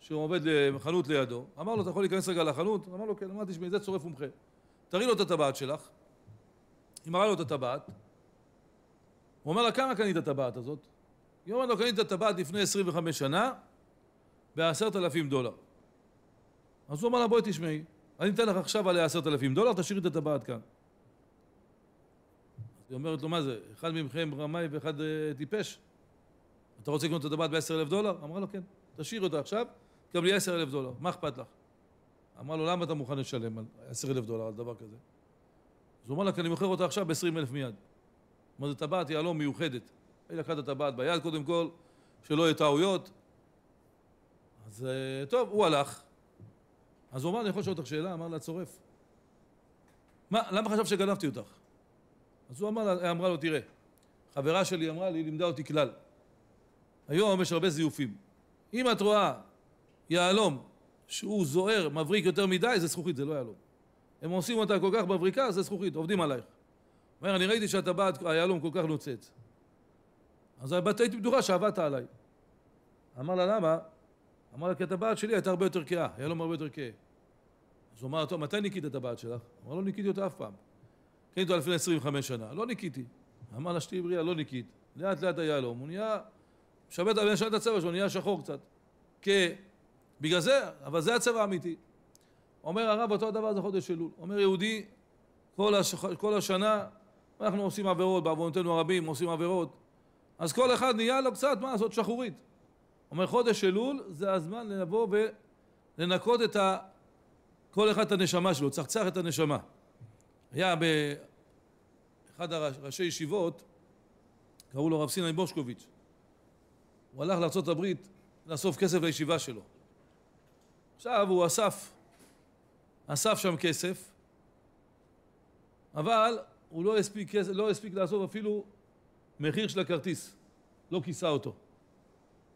שעובד בחנות לידו. אמר לו, אתה יכול להיכנס רגע לחנות? אמר לו, כן. אמרתי, תשמעי, זה צורף מומחה. תראי לו את הטבעת שלך. היא מראה לו את הטבעת, הוא אומר לה, כמה קנית את הטבעת הזאת? היא אומרת לו, קנית את הטבעת לפני 25 שנה בעשרת אלפים דולר. אז הוא אמר לה, בואי תשמעי, אני אתן לך עכשיו עליה עשרת אלפים דולר, תשאירי את הטבעת כאן. היא אומרת לו, מה זה, אחד מכם רמאי ואחד אה, טיפש? אתה רוצה לקנות את הטבעת בעשר אלף דולר? אמרה לו, כן, תשאירי אותה עכשיו, תקבלי עשר אלף דולר, מה אכפת לך? אמר לו, למה אתה מוכן לשלם על עשר אלף דולר על דבר כזה? אז הוא אמר לה, כי אני מוכר אותה עכשיו ב-20 אלף מיד. כלומר, זו טבעת יהלום מיוחדת. היא לקחה את הטבעת ביד קודם כל, שלא יהיו טעויות. אז אה, טוב, הוא הלך. אז הוא אמר, אני יכול לשאול אותך שאלה? אמר לה, צורף. מה, למה חשבת שגנבתי אותך? אז הוא אמר לה, אמרה לו, תראה, חברה שלי אמרה לי, היא לימדה אותי כלל. היום יש הרבה זיופים. אם את רואה יהלום שהוא זוהר, מבריק יותר מדי, זה זכוכית, זה לא יהלום. הם עושים אותה כל כך בבריקה, זה זכוכית, עובדים עלייך. הוא אומר, אני ראיתי שאתה בא, היהלום כל כך נוצץ. אז הייתי בטוחה שעבדת עליי. אמר לה, למה? אמר לה, כי הטבעת שלי הייתה הרבה יותר כהה, היהלום הרבה יותר כהה. אז הוא אמר, טוב, מתי ניקית את הבת שלך? הוא אמר, לא ניקיתי אותה אף פעם. קניתי אותה לפני 25 שנה, לא ניקיתי. אמר לה, שתהיי בריאה, לא ניקית. לאט לאט היהלום, הוא נהיה, משנה את הצבע שלו, נהיה שחור קצת. כ... בגלל זה, אבל זה הצבע האמיתי. אומר הרב אותו הדבר זה חודש אלול. אומר יהודי, כל, הש... כל השנה אנחנו עושים עבירות, בעוונותינו הרבים עושים עבירות, אז כל אחד נהיה לו קצת, מה לעשות, שחורית. אומר חודש אלול זה הזמן לבוא ולנקות את ה... כל אחד את הנשמה שלו, צחצח את הנשמה. היה באחד הראשי ישיבות, קראו לו רב סיני בושקוביץ'. הוא הלך לארה"ב לאסוף כסף לישיבה שלו. עכשיו הוא אסף אסף שם כסף, אבל הוא לא הספיק, לא הספיק לעשות אפילו מחיר של הכרטיס, לא כיסה אותו.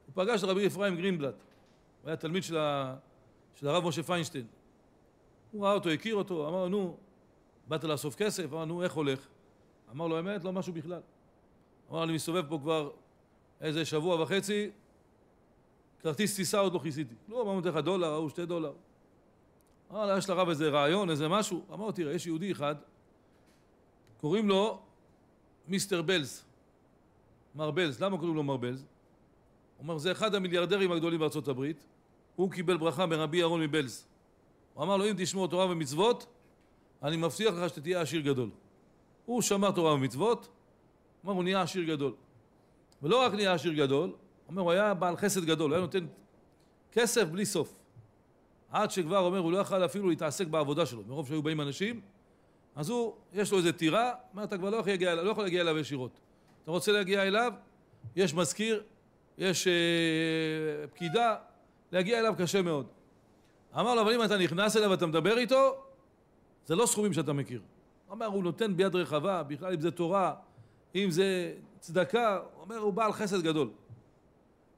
הוא פגש את רבי אפרים גרינבלט, הוא היה תלמיד של, ה... של הרב משה פיינשטיין. הוא ראה אותו, הכיר אותו, אמר לו, נו, באת לאסוף כסף? אמר לו, נו, איך הולך? אמר לו, האמת, לא משהו בכלל. אמר, אני מסתובב פה כבר איזה שבוע וחצי, כרטיס טיסה עוד לא כיסיתי. לא, אמרנו, נותן לך דולר, ההוא שתי דולר. אמר לה, יש לרב איזה רעיון, איזה משהו. אמר, תראה, יש יהודי אחד, קוראים לו מיסטר בלז. מר בלז, למה קוראים לו מר בלז? הוא אומר, זה אחד המיליארדרים הגדולים בארצות הברית, הוא קיבל ברכה מרבי אהרון מבלז. הוא אמר לו, אם תשמור תורה ומצוות, אני מבטיח לך שאתה תהיה עשיר גדול. הוא שמע תורה ומצוות, אמר, הוא נהיה עשיר גדול. ולא רק נהיה עשיר גדול, הוא אומר, הוא היה בעל חסד גדול, הוא היה נותן כסף בלי סוף. עד שכבר אומר, הוא לא יכל אפילו להתעסק בעבודה שלו, מרוב שהיו באים אנשים, אז הוא, יש לו איזה טירה, אומר, אתה כבר לא יכול להגיע, אליו, לא יכול להגיע אליו ישירות. אתה רוצה להגיע אליו, יש מזכיר, יש אה, פקידה, להגיע אליו קשה מאוד. אמר לו, אבל אם אתה נכנס אליו ואתה מדבר איתו, זה לא סכומים שאתה מכיר. הוא אמר, הוא נותן ביד רחבה, בכלל אם זה תורה, אם זה צדקה, הוא אומר, הוא בעל חסד גדול.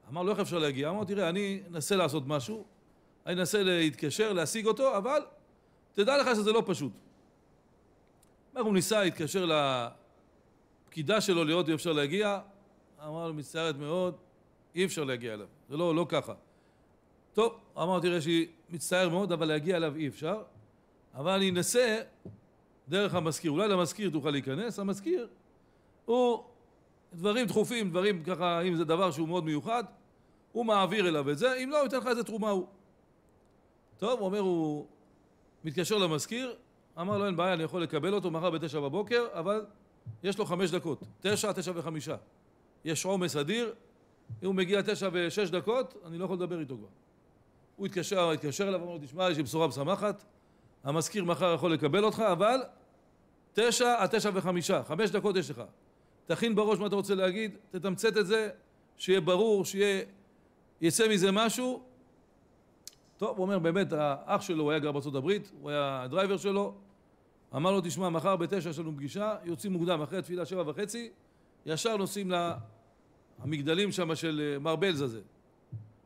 אמר לו, לא, איך אפשר להגיע? אמר לו, תראה, אני אנסה לעשות משהו, אני אנסה להתקשר, להשיג אותו, אבל תדע לך שזה לא פשוט. אמר, הוא ניסה להתקשר לפקידה שלו לראות אם אפשר להגיע, אמר לו, מצטערת מאוד, אי אפשר להגיע אליו, זה לא, לא ככה. טוב, אמר, תראה שהיא מצטער מאוד, אבל להגיע אליו אי אפשר, אבל אני אנסה דרך המזכיר, אולי למזכיר תוכל להיכנס, המזכיר הוא דברים דחופים, דברים ככה, אם זה דבר שהוא מאוד מיוחד, הוא מעביר אליו את זה, אם לא, הוא ייתן לך איזה תרומה הוא. טוב, הוא אומר, הוא מתקשר למזכיר, אמר לו, אין בעיה, אני יכול לקבל אותו מחר בתשע בבוקר, אבל יש לו חמש דקות, תשע, תשע וחמישה. יש עומס אדיר, אם הוא מגיע תשע ושש דקות, אני לא יכול לדבר איתו כבר. הוא התקשר, התקשר אליו, אמר לו, תשמע, יש לי בשורה משמחת, המזכיר מחר יכול לקבל אותך, אבל תשע עד תשע וחמישה, חמש דקות יש לך. תכין בראש מה אתה רוצה להגיד, תתמצת את זה, שיהיה ברור, שיהיה... יצא מזה משהו, טוב, הוא אומר, באמת, האח שלו, הוא היה גר בארה"ב, הוא היה הדרייבר שלו, אמר לו, תשמע, מחר בתשע יש לנו פגישה, יוצאים מוקדם, אחרי התפילה שבע וחצי, ישר נוסעים למגדלים שם של אה, מר בלז הזה.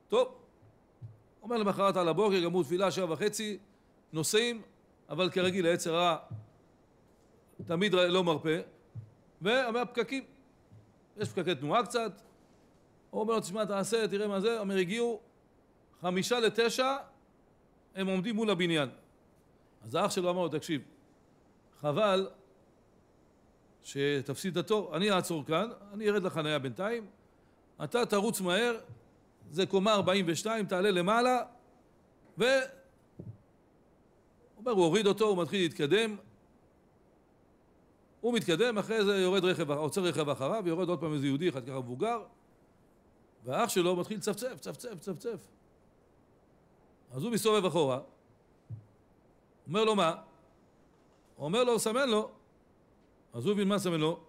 טוב, אומר למחרת על הבוקר, גמרו תפילה שבע וחצי, נוסעים, אבל כרגיל, היצר רע תמיד לא מרפה, ומהפקקים, יש פקקי תנועה קצת, הוא אומר לו, תשמע, תעשה, תראה מה זה, אומר, הגיעו, חמישה לתשע הם עומדים מול הבניין. אז האח שלו אמר לו, תקשיב, חבל שתפסיד את התור, אני אעצור כאן, אני ארד לחניה בינתיים, אתה תרוץ מהר, זה קומה 42, תעלה למעלה, ו... אומר, הוא הוריד אותו, הוא מתחיל להתקדם, הוא מתקדם, אחרי זה יורד רכב, עוצר רכב אחריו, יורד עוד פעם איזה יהודי אחד ככה מבוגר, והאח שלו מתחיל לצפצף, צפצף, צפצף. אז הוא מסתובב אחורה, אומר לו מה? אומר לו, סמן לו. אז הוא מבין מה סמן לו?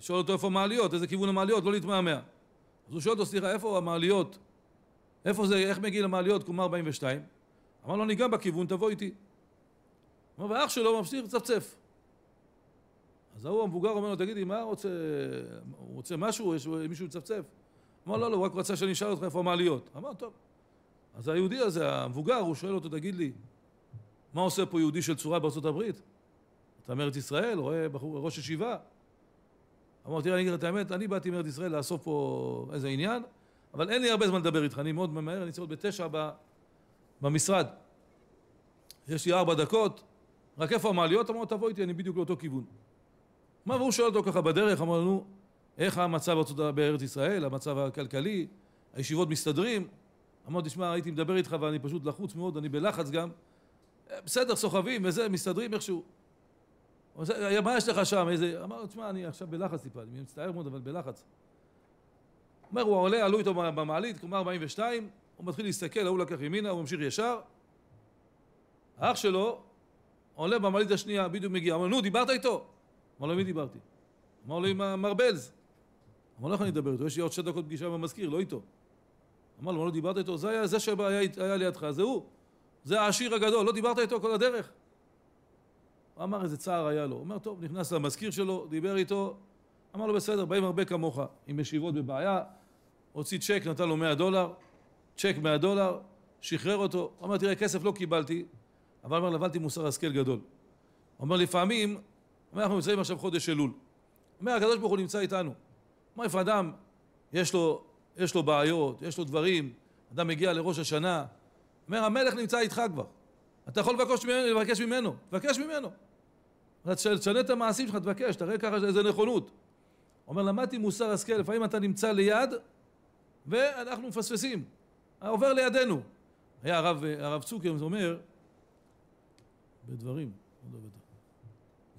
שואל אותו איפה המעליות, איזה כיוון המעליות, לא להתמהמה. אז הוא שואל אותו, סליחה, איפה המעליות? איפה זה, איך מגיע למעליות, קומה 42? אמר לו, אני גם בכיוון, תבוא איתי. אמר, ואח שלו ממשיך לצפצף. אז ההוא המבוגר אומר לו, תגידי, מה רוצה, הוא רוצה משהו, יש מישהו מצפצף? אמר, לא, לא, הוא רק רצה שאני אשאל אותך איפה המעליות. אמר, טוב. אז היהודי הזה, המבוגר, הוא שואל אותו, תגיד לי, מה עושה פה יהודי של צורה בארצות הברית? אתה מארץ ישראל, רואה בחור, ראש ישיבה. אמרתי, תראה, אני אגיד לך את האמת, אני באתי מארץ ישראל לאסוף פה איזה עניין, אבל אין לי הרבה זמן לדבר איתך, אני מאוד ממהר, אני צריך להיות בתשע ב, במשרד. יש לי ארבע דקות, רק איפה המעליות? אמרו, תבוא איתי, אני בדיוק לאותו כיוון. מה, והוא שואל אותו ככה בדרך, אמר איך המצב בארץ ישראל, המצב הכלכלי, הישיבות מסתדרים? אמרתי, שמע, הייתי מדבר איתך ואני פשוט לחוץ מאוד, אני בלחץ גם. בסדר, סוחבים וזה, מסתדרים איכשהו. מה יש לך שם? איזה... אמר, תשמע, אני עכשיו בלחץ טיפה, אני מצטער מאוד, אבל בלחץ. אומר, הוא עולה, עלו איתו במעלית, קומה 42, הוא מתחיל להסתכל, ההוא לקח ימינה, הוא ממשיך ישר. האח שלו עולה במעלית השנייה, בדיוק מגיע, אמר, נו, דיברת איתו? אמר לו, מי דיברתי? אמר לו, עם מר בלז. אמר לו, איך אני אדבר איתו? יש לי עוד שתי דקות פגישה עם המזכיר, לא איתו. אמר לו, לא דיברת איתו? זה היה זה שהיה לידך, זה הוא. זה העשיר הגדול, לא דיברת איתו כל הדרך? הוא אמר איזה צער היה לו. הוא אומר, טוב, נכנס למזכיר שלו, דיבר איתו, אמר לו, בסדר, באים הרבה כמוך, עם ישיבות בבעיה, הוציא צ'ק, נתן לו 100 דולר, צ'ק 100 דולר, שחרר אותו, הוא אמר, תראה, כסף לא קיבלתי, אבל אמר, לבלתי מוסר השכל גדול. הוא אומר, לפעמים, אומר, אנחנו נמצאים עכשיו חודש אלול. הוא אומר, הקדוש ברוך הוא נמצא איתנו. הוא אומר, איפה אדם, יש לו יש לו בעיות, יש לו דברים, אדם מגיע לראש השנה, אומר, המלך נמצא איתך כבר. אתה יכול לבקש ממנו, לבקש ממנו, תבקש ממנו. תשנה את המעשים שלך, תבקש, תראה ככה איזה נכונות. אומר, למדתי מוסר השכל, לפעמים אתה נמצא ליד, ואנחנו מפספסים. עובר לידינו. היה הרב, הרב צוקר, זה אומר, בדברים, לא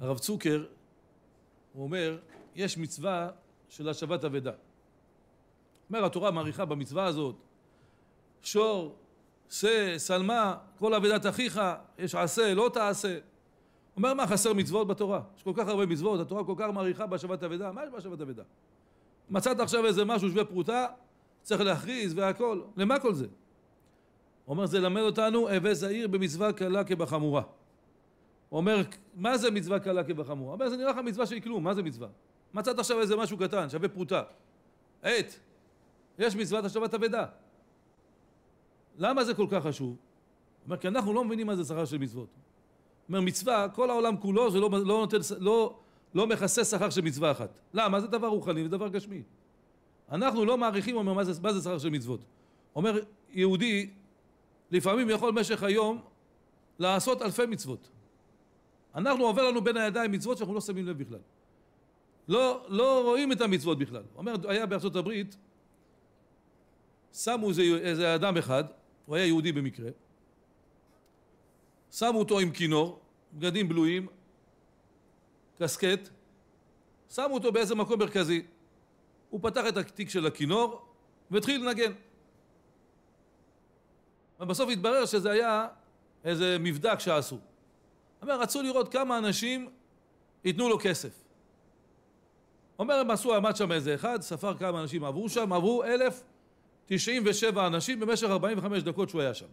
הרב צוקר, הוא אומר, יש מצווה של השבת אבדה. אומר התורה מעריכה במצווה הזאת, שור, שא, שלמה, כל אבידת אחיך, יש עשה, לא תעשה. אומר מה חסר מצוות בתורה? יש כל כך הרבה מצוות, התורה כל כך מעריכה בהשבת אבידה, מה יש בהשבת אבידה? מצאת עכשיו איזה משהו שווה פרוטה, צריך להכריז והכל, למה כל זה? אומר זה למד אותנו הווה זהיר במצווה קלה כבחמורה. אומר מה זה מצווה קלה כבחמורה? אומר זה נראה לך מצווה שהיא כלום, מה זה מצווה? מצאת עכשיו איזה משהו קטן שווה פרוטה, עט, יש מצוות השבת אבדה. למה זה כל כך חשוב? אומר, כי אנחנו לא מבינים מה זה שכר של מצוות. אומר, מצווה, כל העולם כולו, זה לא לא, נותן, לא, לא מכסה שכר של מצווה אחת. למה? זה דבר רוחני ודבר גשמי. אנחנו לא מעריכים, אומר, מה זה, מה זה שכר של מצוות. אומר, יהודי, לפעמים יכול במשך היום לעשות אלפי מצוות. אנחנו עובר לנו בין הידיים מצוות שאנחנו לא שמים לב בכלל. לא, לא רואים את המצוות בכלל. אומר, היה בארצות הברית, שמו איזה, איזה אדם אחד, הוא היה יהודי במקרה, שמו אותו עם כינור, בגדים בלויים, קסקט, שמו אותו באיזה מקום מרכזי. הוא פתח את התיק של הכינור והתחיל לנגן. ובסוף התברר שזה היה איזה מבדק שעשו. אומר, רצו לראות כמה אנשים ייתנו לו כסף. אומר, הם עשו, עמד שם איזה אחד, ספר כמה אנשים עברו שם, עברו אלף 97 אנשים במשך 45 דקות שהוא היה שם.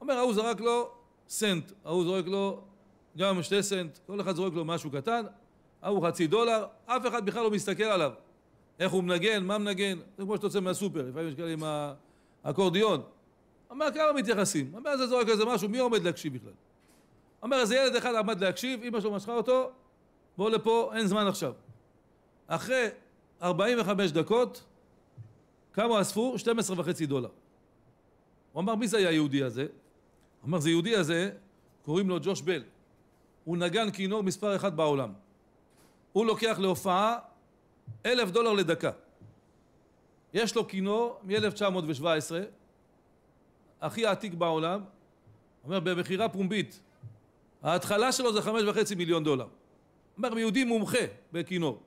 אומר, ההוא זרק לו סנט, ההוא זורק לו גם שתי סנט, כל אחד זורק לו משהו קטן, ההוא חצי דולר, אף אחד בכלל לא מסתכל עליו. איך הוא מנגן, מה מנגן, זה כמו שאתה יוצא מהסופר, לפעמים יש כאלה עם האקורדיון. אומר, כמה מתייחסים? אומר, זה זורק איזה משהו, מי עומד להקשיב בכלל? אומר, איזה ילד אחד עמד להקשיב, אמא שלו משכה אותו, בוא לפה, אין זמן עכשיו. אחרי 45 דקות, כמה אספו? 12 וחצי דולר. הוא אמר, מי זה היה היהודי הזה? הוא אמר, זה יהודי הזה, קוראים לו ג'וש בל. הוא נגן כינור מספר אחת בעולם. הוא לוקח להופעה אלף דולר לדקה. יש לו כינור מ-1917, הכי עתיק בעולם, אומר במכירה פומבית, ההתחלה שלו זה חמש וחצי מיליון דולר. אומר, יהודי מומחה בכינור.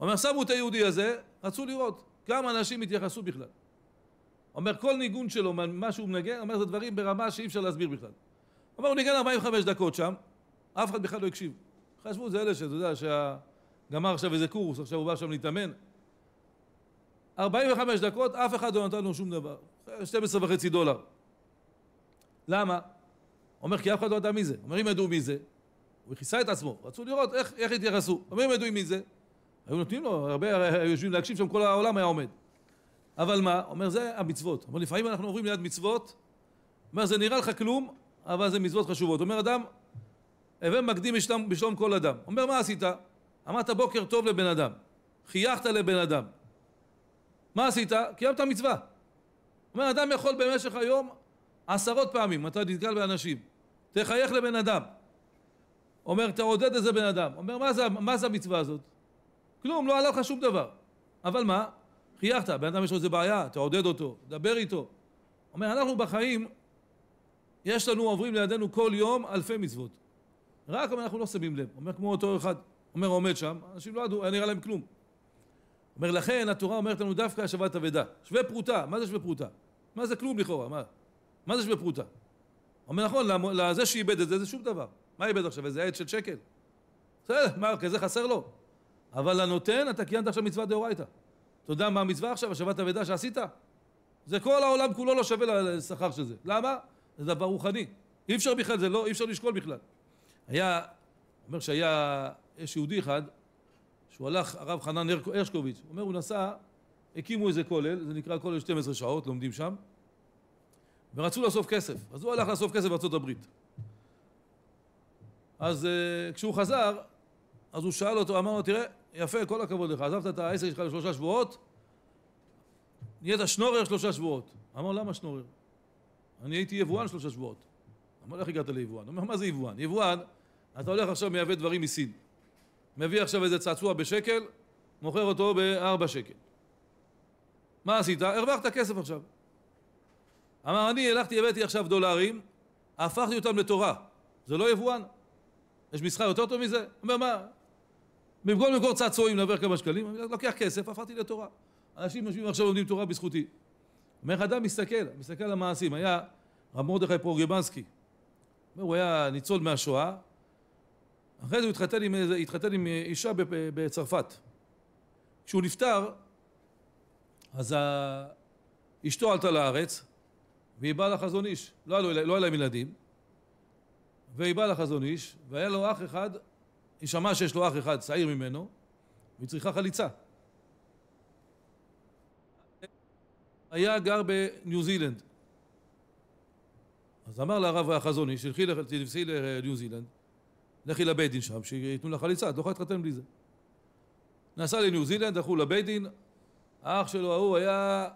אומר, שמו את היהודי הזה, רצו לראות. כמה אנשים התייחסו בכלל. אומר, כל ניגון שלו, מה שהוא מנגן, אומר, זה דברים ברמה שאי אפשר להסביר בכלל. אומר, הוא ניגן 45 דקות שם, אף אחד בכלל לא הקשיב. חשבו, זה אלה שאתה יודע, שגמר עכשיו איזה קורס, עכשיו הוא בא שם להתאמן. 45 דקות, אף אחד לא נתן לו שום דבר. 12 וחצי דולר. למה? אומר, כי אף אחד לא ידע מי זה. אומר, אם ידעו מי זה, הוא הכיסה את עצמו, רצו לראות איך, איך התייחסו. אומר, אם ידעו מי זה, היו נותנים לו, הרבה היו יושבים להקשיב שם, כל העולם היה עומד. אבל מה? אומר, זה המצוות. אבל לפעמים אנחנו עוברים ליד מצוות, אומר, זה נראה לך כלום, אבל זה מצוות חשובות. אומר אדם, הווה מקדים בשלום, בשלום כל אדם. אומר, מה עשית? אמרת בוקר טוב לבן אדם, חייכת לבן אדם. מה עשית? קיימת מצווה. אומר, אדם יכול במשך היום עשרות פעמים, אתה נתקל באנשים, תחייך לבן אדם. אומר, תעודד איזה בן אדם. אומר, מה זה, מה זה המצווה הזאת? כלום, לא עלה לך שום דבר. אבל מה? חייכת, בן אדם יש לו איזה בעיה, תעודד אותו, דבר איתו. אומר, אנחנו בחיים, יש לנו, עוברים לידינו כל יום אלפי מצוות. רק אומר, אנחנו לא שמים לב. אומר, כמו אותו אחד, אומר, עומד שם, אנשים לא ידעו, היה נראה להם כלום. אומר, לכן התורה אומרת לנו דווקא השבת אבדה. שווה פרוטה, מה זה שווה פרוטה? מה זה כלום לכאורה, מה? מה זה שווה פרוטה? אומר, נכון, לזה שאיבד את זה, זה שום דבר. מה איבד עכשיו, איזה עד של שקל? בסדר, מה, כזה חסר לו? אבל לנותן אתה קיימת עכשיו מצווה דאורייתא. אתה יודע מה המצווה עכשיו, השבת אבידה שעשית? זה כל העולם כולו לא שווה לשכר של זה. למה? זה דבר רוחני. אי אפשר בכלל, זה לא, אי אפשר לשקול בכלל. היה, אומר שהיה, יש יהודי אחד, שהוא הלך, הרב חנן הרשקוביץ', הוא אומר, הוא נסע, הקימו איזה כולל, זה נקרא כולל 12 שעות, לומדים שם, ורצו לאסוף כסף. אז הוא הלך לאסוף כסף בארצות הברית. אז אה, כשהוא חזר, אז הוא שאל אותו, אמר לו, תראה, יפה, כל הכבוד לך, עזבת את העסק שלך לשלושה שבועות, נהיית שנורר שלושה שבועות. אמר, למה שנורר? אני הייתי יבואן שלושה שבועות. אמר, איך הגעת ליבואן? אומר, מה זה יבואן? יבואן, אתה הולך עכשיו מייבא דברים מסין. מביא עכשיו איזה צעצוע בשקל, מוכר אותו בארבע שקל. מה עשית? הרווחת כסף עכשיו. אמר, אני הלכתי, הבאתי עכשיו דולרים, הפכתי אותם לתורה. זה לא יבואן. יש מסחר יותר טוב מזה? אומר, מה, במקום למכור צעצועים להרוויח כמה שקלים, אני לוקח כסף, הפכתי לתורה. אנשים יושבים עכשיו לומדים תורה בזכותי. אומר אדם מסתכל, מסתכל על המעשים. היה רב מרדכי פורגבנסקי. הוא היה ניצול מהשואה, אחרי זה הוא התחתן עם, התחתן עם אישה בצרפת. כשהוא נפטר, אז ה... אשתו עלתה לארץ, והיא באה לחזון איש. לא היה לא להם ילדים, והיא באה לחזון איש, והיה לו אח אחד היא שמעה שיש לו אח אחד צעיר ממנו, והיא צריכה חליצה. היה גר בניו זילנד. אז אמר לה הרב החזוני, איש, תלבשי לניו זילנד, לכי לבית דין שם, שייתנו לך חליצה, את לא יכולה להתחתן בלי זה. נסע לניו זילנד, הלכו לבית דין, האח שלו ההוא היה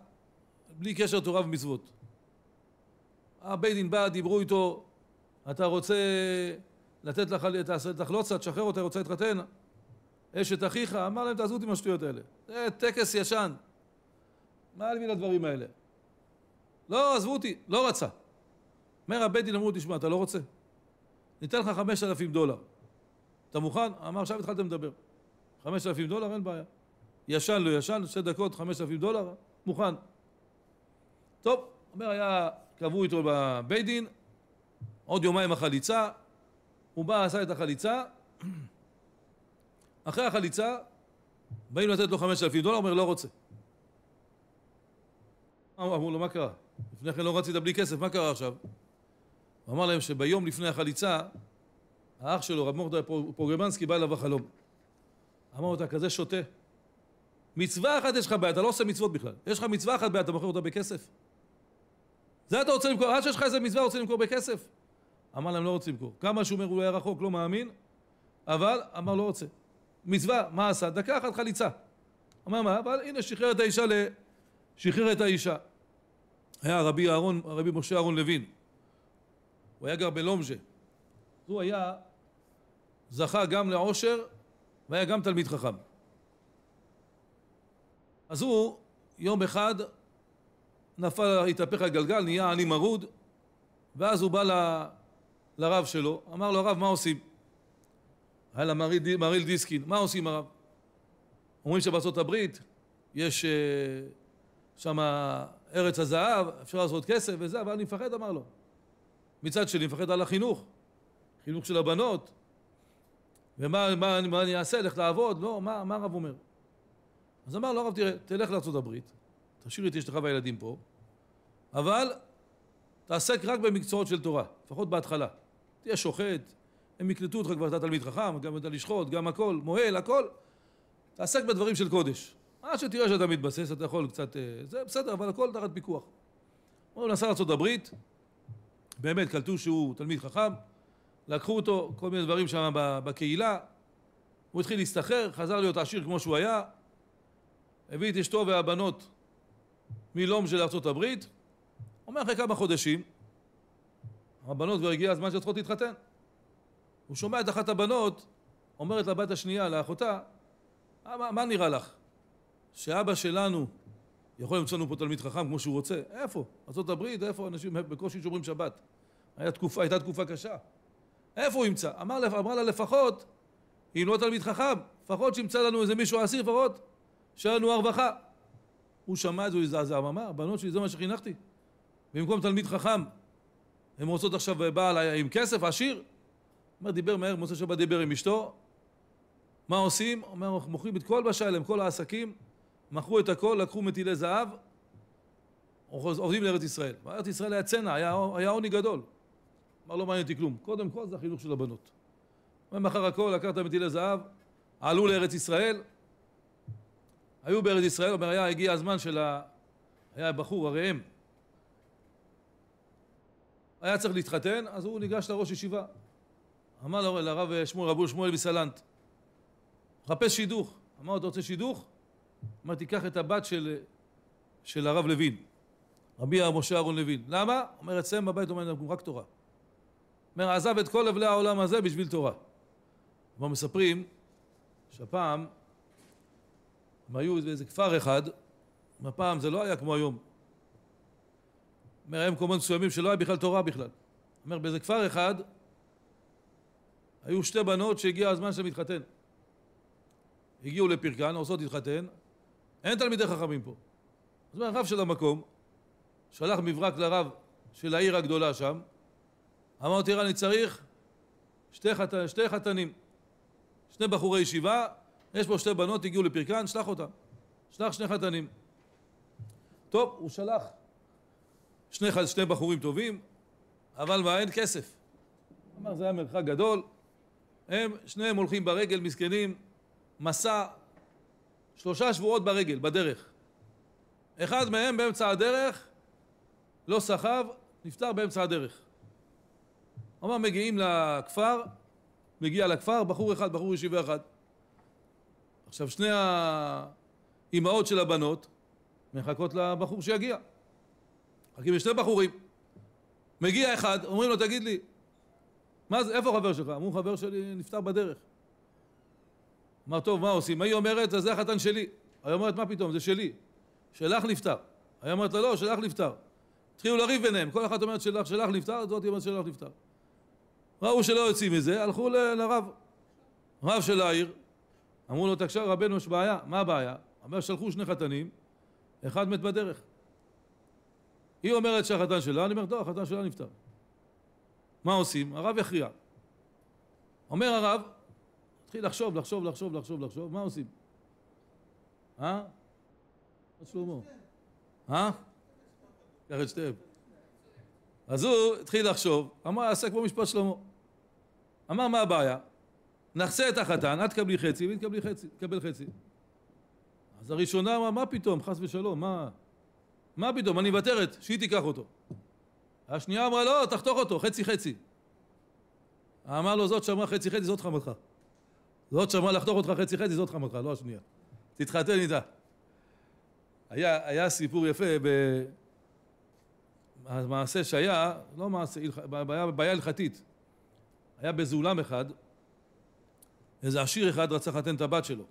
בלי קשר תורה ומצוות. הבית דין בא, דיברו איתו, אתה רוצה לתת לך, תעשה תחלוצה, לא תשחרר אותה, רוצה להתחתן, אשת אחיך, אמר להם תעזבו אותי עם השטויות האלה. זה טקס ישן. מה לי לדברים האלה? לא, עזבו אותי, לא רצה. אומר הבית דין אמרו, תשמע, אתה לא רוצה? ניתן לך חמשת אלפים דולר. אתה מוכן? אמר, עכשיו התחלתם לדבר. חמשת אלפים דולר, אין בעיה. ישן, לא ישן, שתי דקות, חמשת אלפים דולר, מוכן. טוב, אומר, היה, קבעו איתו בבית דין, עוד יומיים החליצה, הוא בא, עשה את החליצה, אחרי החליצה, באים לתת לו חמש אלפים דולר, אומר, לא רוצה. אמרו לו, מה קרה? לפני כן לא רצית בלי כסף, מה קרה עכשיו? הוא אמר להם שביום לפני החליצה, האח שלו, רב מורדכי פוגרמנסקי, בא אליו בחלום. אמר לו, אתה כזה שותה. מצווה אחת יש לך בעיה, אתה לא עושה מצוות בכלל. יש לך מצווה אחת בעיה, אתה מוכר אותה בכסף. זה אתה רוצה למכור, עד שיש לך איזה מצווה רוצה למכור בכסף. אמר להם לא רוצה למכור. כמה שהוא אומר הוא לא היה רחוק, לא מאמין, אבל אמר לא רוצה. מצווה, מה עשה? דקה אחת חליצה. אמר מה? אבל הנה שחרר את האישה ל... שחרר את האישה. היה רבי אהרון, רבי משה אהרון לוין. הוא היה גר בלומז'ה. הוא היה, זכה גם לעושר והיה גם תלמיד חכם. אז הוא יום אחד נפל, התהפך הגלגל, נהיה עני מרוד, ואז הוא בא ל... לה... לרב שלו, אמר לו הרב מה עושים? היה לה מריל דיסקין, מה עושים הרב? אומרים שבארצות הברית יש אה, שם ארץ הזהב, אפשר לעשות כסף וזה, אבל אני מפחד אמר לו. מצד שני מפחד על החינוך, חינוך של הבנות, ומה מה, מה אני אעשה, לך לעבוד? לא, מה, מה הרב אומר? אז אמר לו הרב, תראה, תלך לארצות הברית, תשאיר את אשתך והילדים פה, אבל תעסק רק במקצועות של תורה, לפחות בהתחלה. תהיה שוחט, הם יקלטו אותך כבר, אתה תלמיד חכם, גם אתה לשחוט, גם הכל, מוהל, הכל. תעסק בדברים של קודש. עד שתראה שאתה מתבסס, אתה יכול קצת... אה, זה בסדר, אבל הכל תחת פיקוח. הוא נסע לארה"ב, באמת קלטו שהוא תלמיד חכם, לקחו אותו, כל מיני דברים שם בקהילה, הוא התחיל להסתחרר, חזר להיות עשיר כמו שהוא היה, הביא את אשתו והבנות מלום של ארה"ב, אומר אחרי כמה חודשים, הבנות כבר הגיע הזמן שצריכות להתחתן. הוא שומע את אחת הבנות אומרת לבת השנייה, לאחותה, אה, מה, מה נראה לך? שאבא שלנו יכול למצוא לנו פה תלמיד חכם כמו שהוא רוצה? איפה? ארה"ב, איפה אנשים בקושי שומרים שבת? היה תקופה, הייתה תקופה קשה. איפה הוא ימצא? אמר, אמרה לה לפחות, אם לא תלמיד חכם, לפחות שימצא לנו איזה מישהו עשיר לפחות, שיהיה לנו הרווחה. הוא שמע את זה, הוא הזדעזע, אמר, הבנות שלי זה מה שחינכתי. במקום תלמיד חכם, הן רוצות עכשיו אה, בעל עם כסף, עשיר. אומר, דיבר מהר, מוצא שבת דיבר עם אשתו. מה עושים? אומר, מוכרים את כל בשלם, כל העסקים, מכרו את הכל, לקחו מטילי זהב, עובדים לארץ ישראל. בארץ ישראל היה צנע, היה, עוני גדול. אמר, לא מעניין אותי כלום. קודם כל זה החינוך של הבנות. הוא מכר הכל, לקחת מטילי זהב, עלו לארץ ישראל, היו בארץ ישראל, אומר, היה, הגיע הזמן של ה... היה בחור, הרי הם, היה צריך להתחתן, אז הוא ניגש לראש ישיבה. אמר לו, לרב שמואל, רבו שמואל מסלנט, חפש שידוך. אמר לו, אתה רוצה שידוך? אמר, תיקח את הבת של, של הרב לוין, רבי משה אהרון לוין. למה? אומר, אצלם בבית אומר, רק תורה. אומר, עזב את כל אבלי העולם הזה בשביל תורה. כבר מספרים שהפעם הם היו באיזה כפר אחד, הפעם זה לא היה כמו היום. אומר, היה מקומות מסוימים שלא היה בכלל תורה בכלל. אומר, באיזה כפר אחד היו שתי בנות שהגיע הזמן שלהן להתחתן. הגיעו לפרקן, עושות להתחתן, אין תלמידי חכמים פה. אז הרב של המקום שלח מברק לרב של העיר הגדולה שם, אמר תראה אני צריך שתי, חת... שתי חתנים, שני בחורי ישיבה, יש פה שתי בנות, הגיעו לפרקן, שלח אותם, שלח שני חתנים. טוב, הוא שלח שני, שני בחורים טובים, אבל מה, אין כסף. אמר, זה היה מרחק גדול, הם, שניהם הולכים ברגל, מסכנים, מסע, שלושה שבועות ברגל, בדרך. אחד מהם באמצע הדרך, לא סחב, נפטר באמצע הדרך. אמר, מגיעים לכפר, מגיע לכפר, בחור אחד, בחור ישיבה אחד. עכשיו, שני האימהות של הבנות מחכות לבחור שיגיע. רק אם יש שני בחורים. מגיע אחד, אומרים לו, תגיד לי, מה זה, איפה חבר שלך? אמרו, חבר שלי נפטר בדרך. אמר, טוב, מה עושים? היא אומרת, זה החתן שלי. היא אומרת, מה פתאום, זה שלי. שלך נפטר. היא אומרת לה, לא, שלך נפטר. התחילו לריב ביניהם, כל אחת אומרת שלך, שלך נפטר, זאת אומרת שלך נפטר. ראו שלא יוצאים מזה, הלכו ל- לרב. רב של העיר, אמרו לו, תקשיב רבנו, יש בעיה. מה הבעיה? אומר, שלחו שני חתנים, אחד מת בדרך. היא אומרת שהחתן שלה, אני אומר, לא, החתן שלה נפטר. מה עושים? הרב יכריע. אומר הרב, תתחיל לחשוב, לחשוב, לחשוב, לחשוב, לחשוב, מה עושים? אה? מה שלמה? אה? קח את שתיהם. אז הוא התחיל לחשוב, אמר, עשה כמו משפט שלמה. אמר, מה הבעיה? נחסה את החתן, את תקבלי חצי והיא תקבלי חצי, תקבל חצי. אז הראשונה אמרה, מה פתאום, חס ושלום, מה? מה פתאום, אני מוותרת, שהיא תיקח אותו. השנייה אמרה, לא, תחתוך אותו, חצי חצי. אמר לו, זאת שמרה חצי חצי, זאת חמתך. זאת שמרה לחתוך אותך חצי חצי, זאת חמתך, לא השנייה. תתחתן איתה. היה, היה סיפור יפה במעשה שהיה, לא מעשה, בעיה, בעיה הלכתית. היה באיזה אולם אחד, איזה עשיר אחד רצה לחתן את הבת שלו.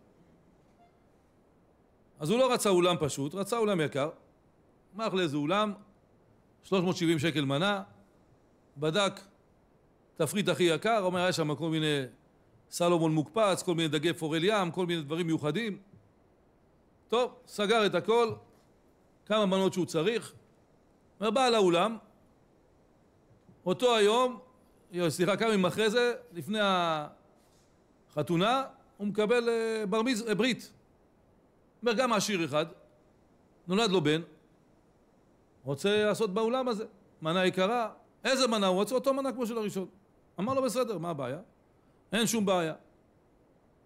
אז הוא לא רצה אולם פשוט, רצה אולם יקר. נשמח לאיזה אולם, 370 שקל מנה, בדק תפריט הכי יקר, אומר, היה שם כל מיני סלומון מוקפץ, כל מיני דגי פורל ים, כל מיני דברים מיוחדים. טוב, סגר את הכל, כמה מנות שהוא צריך, אומר בא לאולם, אותו היום, סליחה, כמה ימים אחרי זה, לפני החתונה, הוא מקבל אה, בר מיז... אה, ברית. אומר, גם עשיר אחד, נולד לו בן, רוצה לעשות באולם הזה, מנה יקרה, איזה מנה הוא רוצה? אותו מנה כמו של הראשון. אמר לו בסדר, מה הבעיה? אין שום בעיה.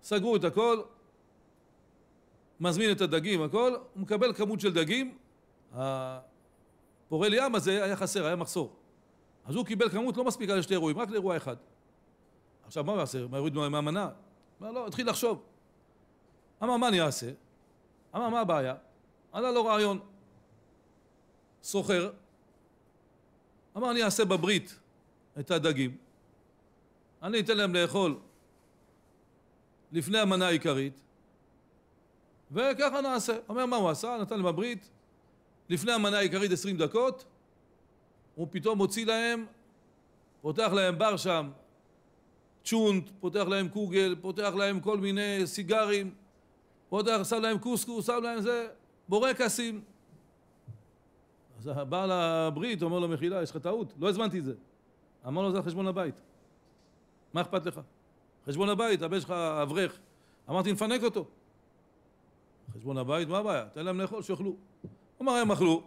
סגרו את הכל, מזמין את הדגים, הכל, הוא מקבל כמות של דגים, הפורה לים הזה היה חסר, היה מחסור. אז הוא קיבל כמות לא מספיקה לשתי אירועים, רק לאירוע אחד. עכשיו מה הוא יעשה? מה יוריד מהמנה? אמר לא, התחיל לחשוב. אמר מה אני אעשה? אמר מה הבעיה? עלה לו רעיון. סוחר, אמר אני אעשה בברית את הדגים, אני אתן להם לאכול לפני המנה העיקרית, וככה נעשה. אומר מה הוא עשה? נתן להם בברית לפני המנה העיקרית עשרים דקות, הוא פתאום הוציא להם, פותח להם בר שם, צ'ונט, פותח להם קוגל, פותח להם כל מיני סיגרים, פותח, שם להם קוסקוס, שם להם זה, בורקסים. אז הבעל הברית אומר לו, מחילה, יש לך טעות, לא הזמנתי את זה. אמר לו, זה על חשבון הבית. מה אכפת לך? חשבון הבית, הבן שלך אברך. אמרתי, נפנק אותו. חשבון הבית, מה הבעיה? תן להם לאכול, שיאכלו. אמר, הם אכלו.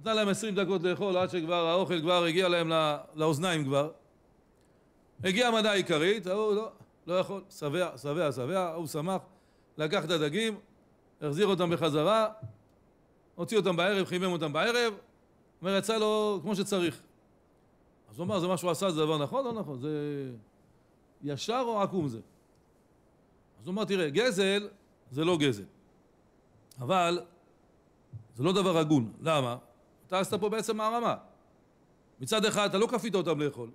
נתן להם עשרים דקות לאכול עד שכבר האוכל כבר הגיע להם לא, לאוזניים כבר. הגיעה המנה העיקרית, ההוא לא, לא יכול, שבע, שבע, שבע, ההוא שמח, לקח את הדגים, החזיר אותם בחזרה, הוציא אותם בערב, חימם אותם בערב, אומר, יצא לו כמו שצריך. אז הוא אמר, זה מה שהוא עשה, זה דבר נכון? לא נכון, זה ישר או עקום זה? אז הוא אמר, תראה, גזל זה לא גזל, אבל זה לא דבר הגון. למה? אתה עשת פה בעצם מערמה. מצד אחד, אתה לא כפית אותם לאכול.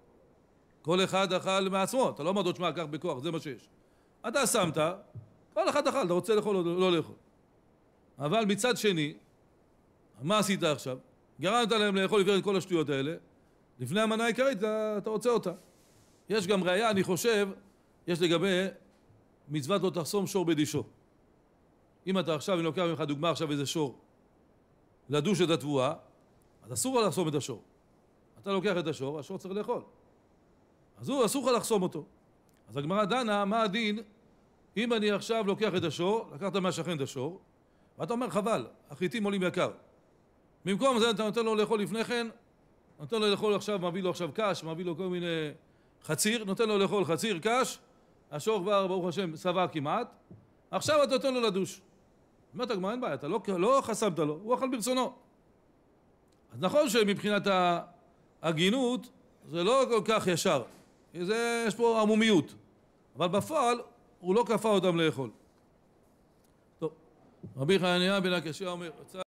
כל אחד אכל מעצמו, אתה לא אמרת לו, תשמע, קח בכוח, זה מה שיש. אתה שמת, כל אחד אכל, אתה רוצה לאכול או לא לאכול. אבל מצד שני, מה עשית עכשיו? גרמת להם לאכול עיוור את כל השטויות האלה, לפני המנה העיקרית אתה, אתה רוצה אותה. יש גם ראייה, אני חושב, יש לגבי מצוות לא תחסום שור בדישו. אם אתה עכשיו, אני לוקח ממך דוגמה עכשיו איזה שור, לדוש את התבואה, אז אסור לך לחסום את השור. אתה לוקח את השור, השור צריך לאכול. אז הוא, אסור לך לחסום אותו. אז הגמרא דנה, מה הדין אם אני עכשיו לוקח את השור, לקחת מהשכן את השור, ואתה אומר חבל, החיטים עולים יקר. במקום זה אתה נותן לו לאכול לפני כן, נותן לו לאכול עכשיו, מביא לו עכשיו קש, מביא לו כל מיני חציר, נותן לו לאכול חציר, קש, השור כבר ברוך השם שבע כמעט, עכשיו אתה נותן לו לדוש. אומרת הגמרא אין בעיה, אתה לא, לא חסמת לו, הוא אכל ברצונו. אז נכון שמבחינת ההגינות זה לא כל כך ישר, זה, יש פה עמומיות, אבל בפועל הוא לא כפה אותם לאכול. טוב, רבי חנניה בן הקשיא אומר, יצא